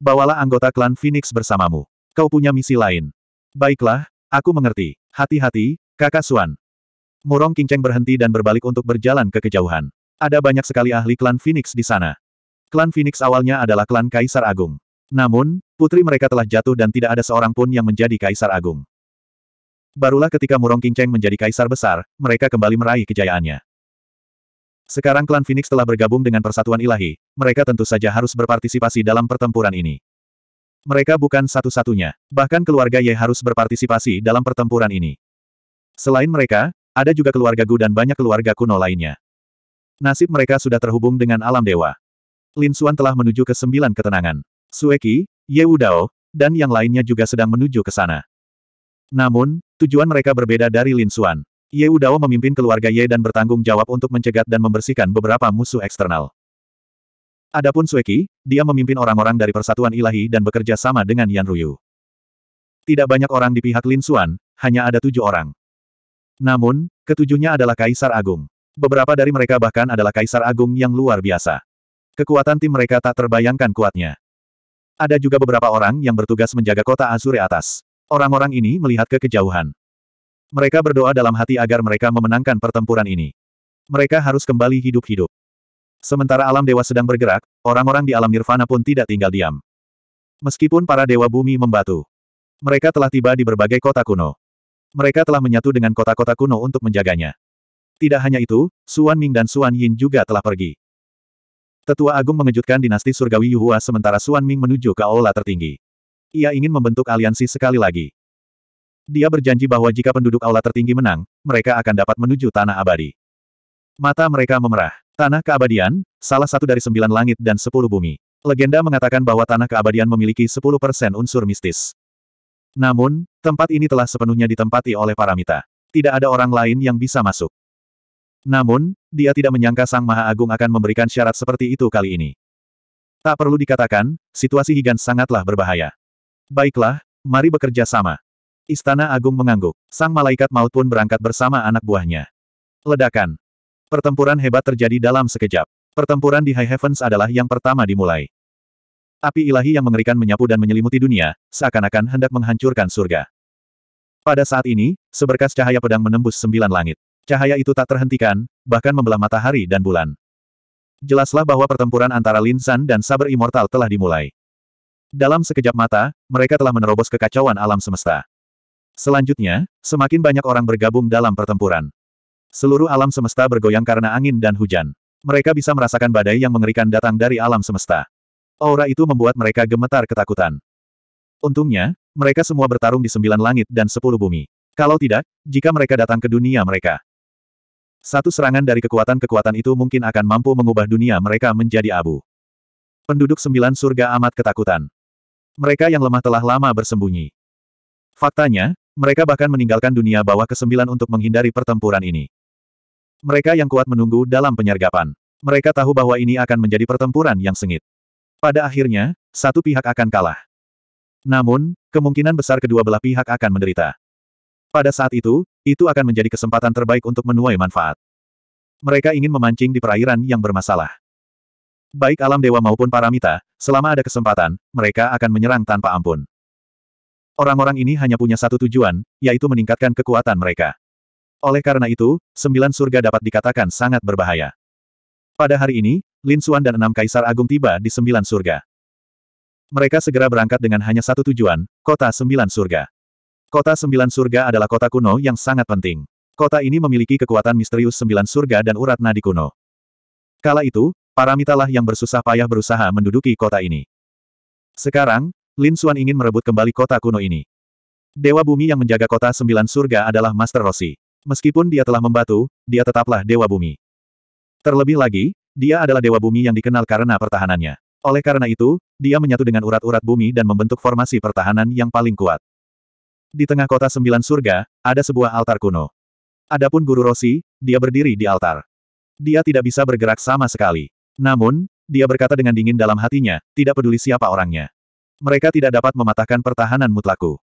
S1: Bawalah anggota klan Phoenix bersamamu. Kau punya misi lain. Baiklah, aku mengerti. Hati-hati, kakak Xuan. Murong Qingcheng berhenti dan berbalik untuk berjalan ke kejauhan. Ada banyak sekali ahli klan Phoenix di sana. Klan Phoenix awalnya adalah klan Kaisar Agung. Namun, putri mereka telah jatuh dan tidak ada seorang pun yang menjadi Kaisar Agung. Barulah ketika Murong Qingcheng menjadi Kaisar Besar, mereka kembali meraih kejayaannya. Sekarang klan Phoenix telah bergabung dengan Persatuan Ilahi, mereka tentu saja harus berpartisipasi dalam pertempuran ini. Mereka bukan satu-satunya, bahkan keluarga Ye harus berpartisipasi dalam pertempuran ini. Selain mereka, ada juga keluarga Gu dan banyak keluarga kuno lainnya. Nasib mereka sudah terhubung dengan alam dewa. Lin Xuan telah menuju ke sembilan ketenangan. Sueki, Ye Wudao, dan yang lainnya juga sedang menuju ke sana. Namun, tujuan mereka berbeda dari Lin Xuan. Ye Wudao memimpin keluarga Ye dan bertanggung jawab untuk mencegat dan membersihkan beberapa musuh eksternal. Adapun Sueki, dia memimpin orang-orang dari Persatuan Ilahi dan bekerja sama dengan Yan Ruyu. Tidak banyak orang di pihak Lin Xuan, hanya ada tujuh orang. Namun, ketujuhnya adalah Kaisar Agung. Beberapa dari mereka bahkan adalah Kaisar Agung yang luar biasa. Kekuatan tim mereka tak terbayangkan kuatnya. Ada juga beberapa orang yang bertugas menjaga kota Azure atas. Orang-orang ini melihat ke kejauhan. Mereka berdoa dalam hati agar mereka memenangkan pertempuran ini. Mereka harus kembali hidup-hidup. Sementara alam dewa sedang bergerak, orang-orang di alam nirvana pun tidak tinggal diam. Meskipun para dewa bumi membatu, mereka telah tiba di berbagai kota kuno. Mereka telah menyatu dengan kota-kota kuno untuk menjaganya. Tidak hanya itu, Suan Ming dan Suan Yin juga telah pergi. Tetua Agung mengejutkan dinasti surgawi Yuhua sementara Suan Ming menuju ke aula tertinggi. Ia ingin membentuk aliansi sekali lagi. Dia berjanji bahwa jika penduduk aula tertinggi menang, mereka akan dapat menuju tanah abadi. Mata mereka memerah. Tanah keabadian, salah satu dari sembilan langit dan sepuluh bumi. Legenda mengatakan bahwa tanah keabadian memiliki 10% unsur mistis. Namun, tempat ini telah sepenuhnya ditempati oleh Paramita. Tidak ada orang lain yang bisa masuk. Namun, dia tidak menyangka Sang Maha Agung akan memberikan syarat seperti itu kali ini. Tak perlu dikatakan, situasi Higan sangatlah berbahaya. Baiklah, mari bekerja sama. Istana Agung mengangguk. Sang Malaikat Maut pun berangkat bersama anak buahnya. Ledakan. Pertempuran hebat terjadi dalam sekejap. Pertempuran di High Heavens adalah yang pertama dimulai. Api ilahi yang mengerikan menyapu dan menyelimuti dunia, seakan-akan hendak menghancurkan surga. Pada saat ini, seberkas cahaya pedang menembus sembilan langit. Cahaya itu tak terhentikan, bahkan membelah matahari dan bulan. Jelaslah bahwa pertempuran antara Lin San dan Saber Immortal telah dimulai. Dalam sekejap mata, mereka telah menerobos kekacauan alam semesta. Selanjutnya, semakin banyak orang bergabung dalam pertempuran. Seluruh alam semesta bergoyang karena angin dan hujan. Mereka bisa merasakan badai yang mengerikan datang dari alam semesta. Aura itu membuat mereka gemetar ketakutan. Untungnya, mereka semua bertarung di sembilan langit dan sepuluh bumi. Kalau tidak, jika mereka datang ke dunia mereka, satu serangan dari kekuatan-kekuatan itu mungkin akan mampu mengubah dunia mereka menjadi abu. Penduduk sembilan surga amat ketakutan. Mereka yang lemah telah lama bersembunyi. Faktanya, mereka bahkan meninggalkan dunia bawah ke sembilan untuk menghindari pertempuran ini. Mereka yang kuat menunggu dalam penyergapan. Mereka tahu bahwa ini akan menjadi pertempuran yang sengit. Pada akhirnya, satu pihak akan kalah. Namun, kemungkinan besar kedua belah pihak akan menderita. Pada saat itu, itu akan menjadi kesempatan terbaik untuk menuai manfaat. Mereka ingin memancing di perairan yang bermasalah. Baik alam dewa maupun paramita, selama ada kesempatan, mereka akan menyerang tanpa ampun. Orang-orang ini hanya punya satu tujuan, yaitu meningkatkan kekuatan mereka. Oleh karena itu, sembilan surga dapat dikatakan sangat berbahaya. Pada hari ini, Lin Suan dan enam kaisar agung tiba di sembilan surga. Mereka segera berangkat dengan hanya satu tujuan, kota sembilan surga. Kota sembilan surga adalah kota kuno yang sangat penting. Kota ini memiliki kekuatan misterius sembilan surga dan urat nadi kuno. Kala itu, Paramitalah yang bersusah payah berusaha menduduki kota ini. Sekarang, Lin Suan ingin merebut kembali kota kuno ini. Dewa bumi yang menjaga kota sembilan surga adalah Master Rossi. Meskipun dia telah membatu, dia tetaplah dewa bumi. Terlebih lagi, dia adalah dewa bumi yang dikenal karena pertahanannya. Oleh karena itu, dia menyatu dengan urat-urat bumi dan membentuk formasi pertahanan yang paling kuat. Di tengah kota sembilan surga, ada sebuah altar kuno. Adapun Guru Rossi, dia berdiri di altar. Dia tidak bisa bergerak sama sekali. Namun, dia berkata dengan dingin dalam hatinya, tidak peduli siapa orangnya. Mereka tidak dapat mematahkan pertahanan mutlaku.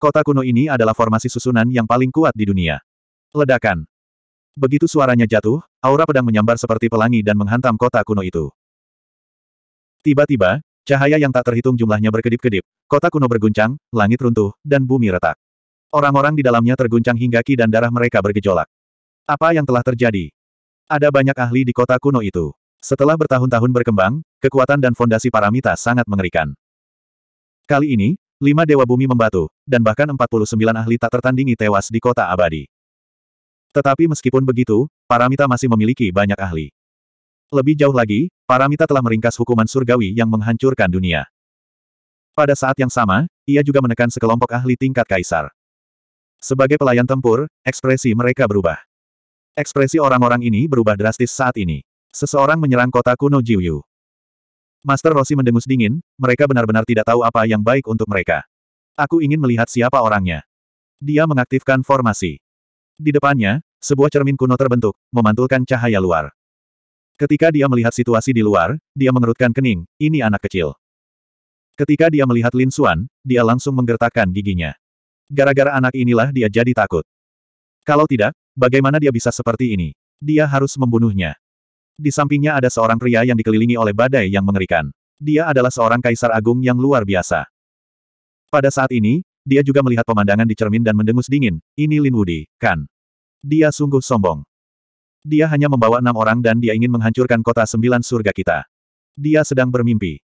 S1: Kota kuno ini adalah formasi susunan yang paling kuat di dunia. Ledakan. Begitu suaranya jatuh, aura pedang menyambar seperti pelangi dan menghantam kota kuno itu. Tiba-tiba, cahaya yang tak terhitung jumlahnya berkedip-kedip, kota kuno berguncang, langit runtuh, dan bumi retak. Orang-orang di dalamnya terguncang hingga ki dan darah mereka bergejolak. Apa yang telah terjadi? Ada banyak ahli di kota kuno itu. Setelah bertahun-tahun berkembang, kekuatan dan fondasi paramita sangat mengerikan. Kali ini, lima dewa bumi membatu, dan bahkan 49 ahli tak tertandingi tewas di kota abadi. Tetapi meskipun begitu, Paramita masih memiliki banyak ahli. Lebih jauh lagi, Paramita telah meringkas hukuman surgawi yang menghancurkan dunia. Pada saat yang sama, ia juga menekan sekelompok ahli tingkat kaisar. Sebagai pelayan tempur, ekspresi mereka berubah. Ekspresi orang-orang ini berubah drastis saat ini. Seseorang menyerang kota kuno Jiuyu. Master Rossi mendengus dingin, mereka benar-benar tidak tahu apa yang baik untuk mereka. Aku ingin melihat siapa orangnya. Dia mengaktifkan formasi. Di depannya, sebuah cermin kuno terbentuk, memantulkan cahaya luar. Ketika dia melihat situasi di luar, dia mengerutkan kening, ini anak kecil. Ketika dia melihat Lin Xuan, dia langsung menggertakkan giginya. Gara-gara anak inilah dia jadi takut. Kalau tidak, bagaimana dia bisa seperti ini? Dia harus membunuhnya. Di sampingnya ada seorang pria yang dikelilingi oleh badai yang mengerikan. Dia adalah seorang kaisar agung yang luar biasa. Pada saat ini, dia juga melihat pemandangan di cermin dan mendengus dingin, ini Lin Wudi, kan? Dia sungguh sombong. Dia hanya membawa enam orang dan dia ingin menghancurkan kota sembilan surga kita. Dia sedang bermimpi.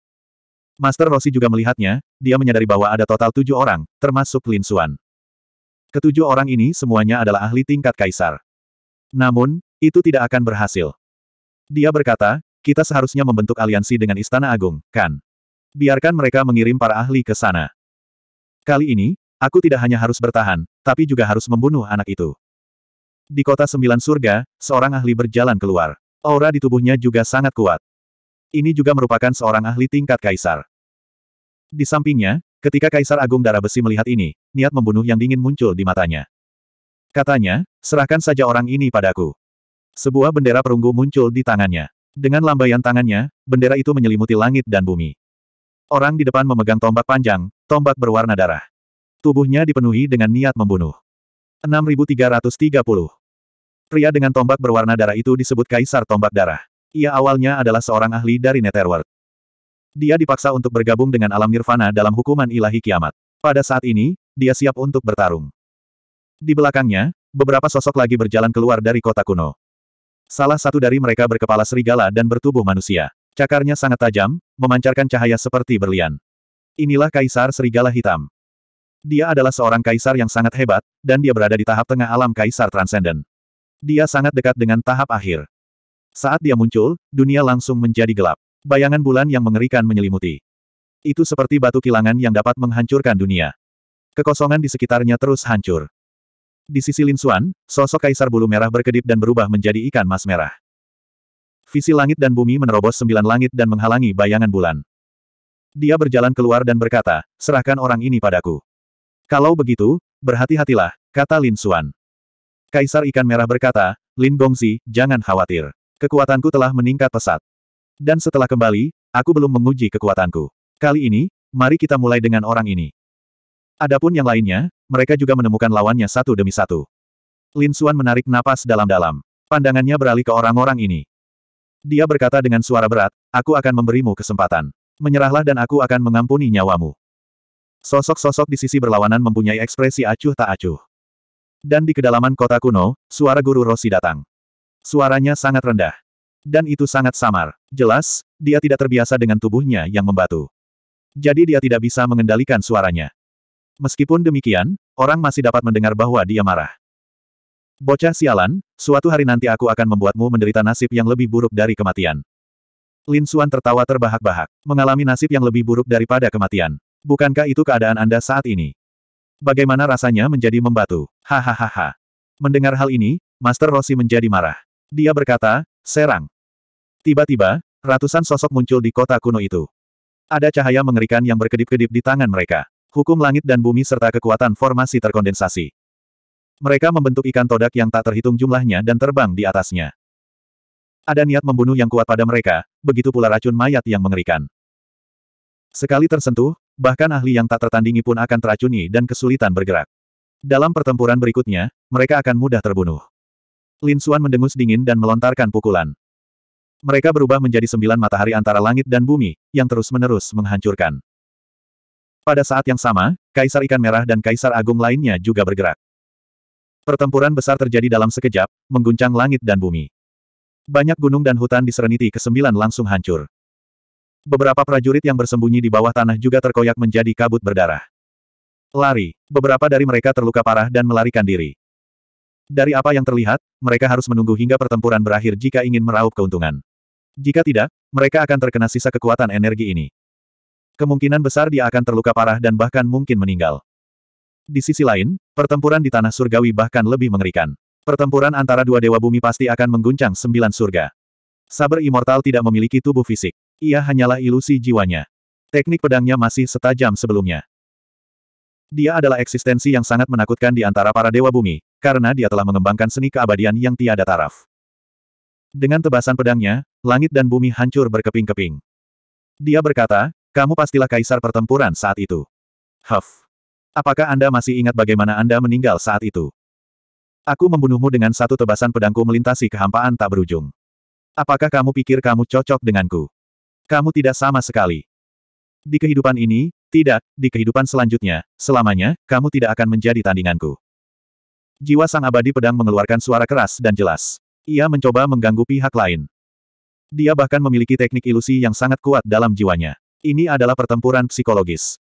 S1: Master Rossi juga melihatnya, dia menyadari bahwa ada total tujuh orang, termasuk Lin Xuan. Ketujuh orang ini semuanya adalah ahli tingkat kaisar. Namun, itu tidak akan berhasil. Dia berkata, kita seharusnya membentuk aliansi dengan Istana Agung, kan? Biarkan mereka mengirim para ahli ke sana. Kali ini, aku tidak hanya harus bertahan, tapi juga harus membunuh anak itu. Di kota sembilan surga, seorang ahli berjalan keluar. Aura di tubuhnya juga sangat kuat. Ini juga merupakan seorang ahli tingkat kaisar. Di sampingnya, ketika Kaisar Agung Darah Besi melihat ini, niat membunuh yang dingin muncul di matanya. Katanya, serahkan saja orang ini padaku. Sebuah bendera perunggu muncul di tangannya. Dengan lambaian tangannya, bendera itu menyelimuti langit dan bumi. Orang di depan memegang tombak panjang, tombak berwarna darah. Tubuhnya dipenuhi dengan niat membunuh. 6330. Pria dengan tombak berwarna darah itu disebut Kaisar Tombak Darah. Ia awalnya adalah seorang ahli dari Netherworld. Dia dipaksa untuk bergabung dengan alam nirvana dalam hukuman ilahi kiamat. Pada saat ini, dia siap untuk bertarung. Di belakangnya, beberapa sosok lagi berjalan keluar dari kota kuno. Salah satu dari mereka berkepala serigala dan bertubuh manusia. Cakarnya sangat tajam, memancarkan cahaya seperti berlian. Inilah Kaisar Serigala Hitam. Dia adalah seorang kaisar yang sangat hebat, dan dia berada di tahap tengah alam kaisar transenden. Dia sangat dekat dengan tahap akhir. Saat dia muncul, dunia langsung menjadi gelap. Bayangan bulan yang mengerikan menyelimuti. Itu seperti batu kilangan yang dapat menghancurkan dunia. Kekosongan di sekitarnya terus hancur. Di sisi Lin Xuan, sosok kaisar bulu merah berkedip dan berubah menjadi ikan mas merah. Visi langit dan bumi menerobos sembilan langit dan menghalangi bayangan bulan. Dia berjalan keluar dan berkata, serahkan orang ini padaku. Kalau begitu, berhati-hatilah, kata Lin Xuan. Kaisar Ikan Merah berkata, Lin Gongzi, jangan khawatir. Kekuatanku telah meningkat pesat. Dan setelah kembali, aku belum menguji kekuatanku. Kali ini, mari kita mulai dengan orang ini. Adapun yang lainnya, mereka juga menemukan lawannya satu demi satu. Lin Xuan menarik napas dalam-dalam. Pandangannya beralih ke orang-orang ini. Dia berkata dengan suara berat, aku akan memberimu kesempatan. Menyerahlah dan aku akan mengampuni nyawamu. Sosok-sosok di sisi berlawanan mempunyai ekspresi acuh tak acuh. Dan di kedalaman kota kuno, suara guru Rossi datang. Suaranya sangat rendah. Dan itu sangat samar. Jelas, dia tidak terbiasa dengan tubuhnya yang membatu. Jadi dia tidak bisa mengendalikan suaranya. Meskipun demikian, orang masih dapat mendengar bahwa dia marah. Bocah sialan, suatu hari nanti aku akan membuatmu menderita nasib yang lebih buruk dari kematian. Lin Xuan tertawa terbahak-bahak, mengalami nasib yang lebih buruk daripada kematian. Bukankah itu keadaan Anda saat ini? Bagaimana rasanya menjadi membatu? Hahaha. Mendengar hal ini, Master Rossi menjadi marah. Dia berkata, serang. Tiba-tiba, ratusan sosok muncul di kota kuno itu. Ada cahaya mengerikan yang berkedip-kedip di tangan mereka. Hukum langit dan bumi serta kekuatan formasi terkondensasi. Mereka membentuk ikan todak yang tak terhitung jumlahnya dan terbang di atasnya. Ada niat membunuh yang kuat pada mereka, begitu pula racun mayat yang mengerikan. Sekali tersentuh, bahkan ahli yang tak tertandingi pun akan teracuni dan kesulitan bergerak. Dalam pertempuran berikutnya, mereka akan mudah terbunuh. Lin Xuan mendengus dingin dan melontarkan pukulan. Mereka berubah menjadi sembilan matahari antara langit dan bumi, yang terus-menerus menghancurkan. Pada saat yang sama, Kaisar Ikan Merah dan Kaisar Agung lainnya juga bergerak. Pertempuran besar terjadi dalam sekejap, mengguncang langit dan bumi. Banyak gunung dan hutan di Sereniti ke-9 langsung hancur. Beberapa prajurit yang bersembunyi di bawah tanah juga terkoyak menjadi kabut berdarah. Lari, beberapa dari mereka terluka parah dan melarikan diri. Dari apa yang terlihat, mereka harus menunggu hingga pertempuran berakhir jika ingin meraup keuntungan. Jika tidak, mereka akan terkena sisa kekuatan energi ini. Kemungkinan besar dia akan terluka parah dan bahkan mungkin meninggal. Di sisi lain, pertempuran di tanah surgawi bahkan lebih mengerikan. Pertempuran antara dua dewa bumi pasti akan mengguncang sembilan surga. Saber immortal tidak memiliki tubuh fisik. Ia hanyalah ilusi jiwanya. Teknik pedangnya masih setajam sebelumnya. Dia adalah eksistensi yang sangat menakutkan di antara para dewa bumi, karena dia telah mengembangkan seni keabadian yang tiada taraf. Dengan tebasan pedangnya, langit dan bumi hancur berkeping-keping. Dia berkata, kamu pastilah kaisar pertempuran saat itu. Huff. Apakah Anda masih ingat bagaimana Anda meninggal saat itu? Aku membunuhmu dengan satu tebasan pedangku melintasi kehampaan tak berujung. Apakah kamu pikir kamu cocok denganku? Kamu tidak sama sekali. Di kehidupan ini, tidak, di kehidupan selanjutnya, selamanya, kamu tidak akan menjadi tandinganku. Jiwa sang abadi pedang mengeluarkan suara keras dan jelas. Ia mencoba mengganggu pihak lain. Dia bahkan memiliki teknik ilusi yang sangat kuat dalam jiwanya. Ini adalah pertempuran psikologis.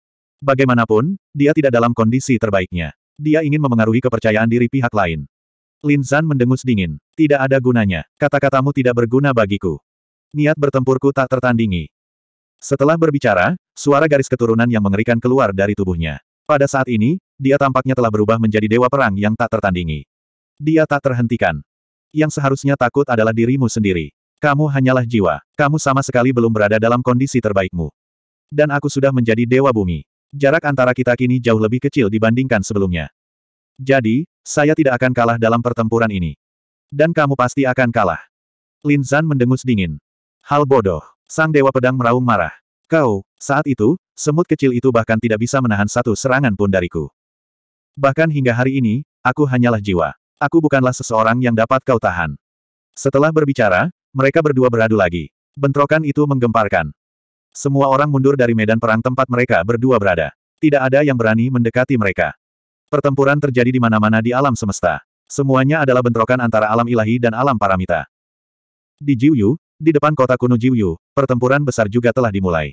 S1: Bagaimanapun, dia tidak dalam kondisi terbaiknya. Dia ingin memengaruhi kepercayaan diri pihak lain. Lin Zan mendengus dingin. Tidak ada gunanya. Kata-katamu tidak berguna bagiku. Niat bertempurku tak tertandingi. Setelah berbicara, suara garis keturunan yang mengerikan keluar dari tubuhnya. Pada saat ini, dia tampaknya telah berubah menjadi dewa perang yang tak tertandingi. Dia tak terhentikan. Yang seharusnya takut adalah dirimu sendiri. Kamu hanyalah jiwa. Kamu sama sekali belum berada dalam kondisi terbaikmu. Dan aku sudah menjadi dewa bumi. Jarak antara kita kini jauh lebih kecil dibandingkan sebelumnya. Jadi, saya tidak akan kalah dalam pertempuran ini. Dan kamu pasti akan kalah. Lin Zan mendengus dingin. Hal bodoh. Sang Dewa Pedang meraung marah. Kau, saat itu, semut kecil itu bahkan tidak bisa menahan satu serangan pun dariku. Bahkan hingga hari ini, aku hanyalah jiwa. Aku bukanlah seseorang yang dapat kau tahan. Setelah berbicara, mereka berdua beradu lagi. Bentrokan itu menggemparkan. Semua orang mundur dari medan perang tempat mereka berdua berada. Tidak ada yang berani mendekati mereka. Pertempuran terjadi di mana-mana di alam semesta. Semuanya adalah bentrokan antara alam ilahi dan alam paramita. Di Jiuyu, di depan kota kuno Jiuyu, pertempuran besar juga telah dimulai.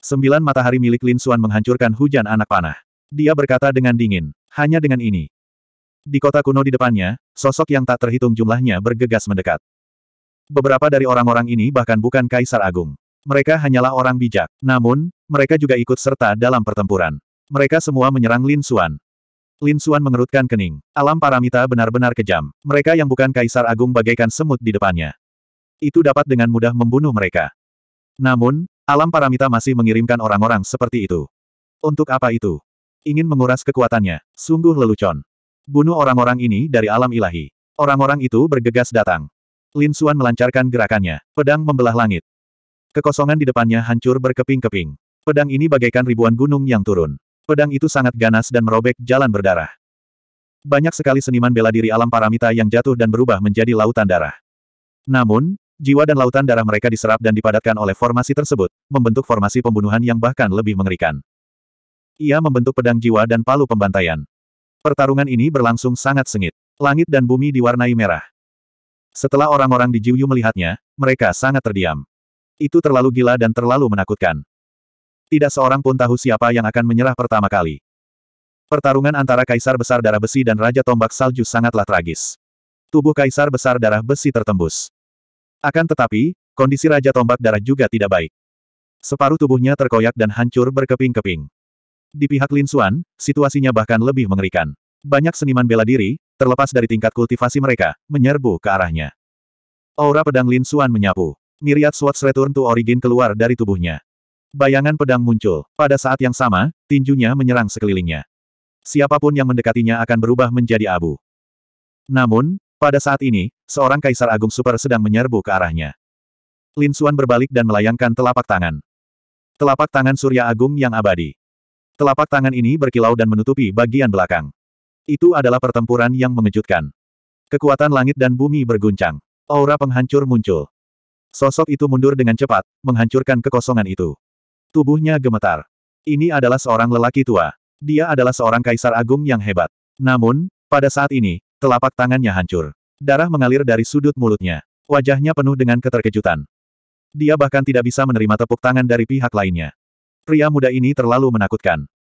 S1: Sembilan matahari milik Lin Xuan menghancurkan hujan anak panah. Dia berkata dengan dingin, hanya dengan ini. Di kota kuno di depannya, sosok yang tak terhitung jumlahnya bergegas mendekat. Beberapa dari orang-orang ini bahkan bukan Kaisar Agung. Mereka hanyalah orang bijak. Namun, mereka juga ikut serta dalam pertempuran. Mereka semua menyerang Lin Xuan. Lin Xuan mengerutkan kening. Alam paramita benar-benar kejam. Mereka yang bukan kaisar agung bagaikan semut di depannya. Itu dapat dengan mudah membunuh mereka. Namun, alam paramita masih mengirimkan orang-orang seperti itu. Untuk apa itu? Ingin menguras kekuatannya. Sungguh lelucon. Bunuh orang-orang ini dari alam ilahi. Orang-orang itu bergegas datang. Lin Xuan melancarkan gerakannya. Pedang membelah langit. Kekosongan di depannya hancur berkeping-keping. Pedang ini bagaikan ribuan gunung yang turun. Pedang itu sangat ganas dan merobek jalan berdarah. Banyak sekali seniman bela diri alam paramita yang jatuh dan berubah menjadi lautan darah. Namun, jiwa dan lautan darah mereka diserap dan dipadatkan oleh formasi tersebut, membentuk formasi pembunuhan yang bahkan lebih mengerikan. Ia membentuk pedang jiwa dan palu pembantaian. Pertarungan ini berlangsung sangat sengit. Langit dan bumi diwarnai merah. Setelah orang-orang di Jiuyu melihatnya, mereka sangat terdiam. Itu terlalu gila dan terlalu menakutkan. Tidak seorang pun tahu siapa yang akan menyerah pertama kali. Pertarungan antara Kaisar Besar Darah Besi dan Raja Tombak Salju sangatlah tragis. Tubuh Kaisar Besar Darah Besi tertembus. Akan tetapi, kondisi Raja Tombak Darah juga tidak baik. Separuh tubuhnya terkoyak dan hancur berkeping-keping. Di pihak Lin Suan, situasinya bahkan lebih mengerikan. Banyak seniman bela diri, terlepas dari tingkat kultivasi mereka, menyerbu ke arahnya. Aura pedang Lin Suan menyapu. Miriat Swords Return to Origin keluar dari tubuhnya. Bayangan pedang muncul. Pada saat yang sama, tinjunya menyerang sekelilingnya. Siapapun yang mendekatinya akan berubah menjadi abu. Namun, pada saat ini, seorang Kaisar Agung Super sedang menyerbu ke arahnya. Lin Xuan berbalik dan melayangkan telapak tangan. Telapak tangan Surya Agung yang abadi. Telapak tangan ini berkilau dan menutupi bagian belakang. Itu adalah pertempuran yang mengejutkan. Kekuatan langit dan bumi berguncang. Aura penghancur muncul. Sosok itu mundur dengan cepat, menghancurkan kekosongan itu. Tubuhnya gemetar. Ini adalah seorang lelaki tua. Dia adalah seorang kaisar agung yang hebat. Namun, pada saat ini, telapak tangannya hancur. Darah mengalir dari sudut mulutnya. Wajahnya penuh dengan keterkejutan. Dia bahkan tidak bisa menerima tepuk tangan dari pihak lainnya. Pria muda ini terlalu menakutkan.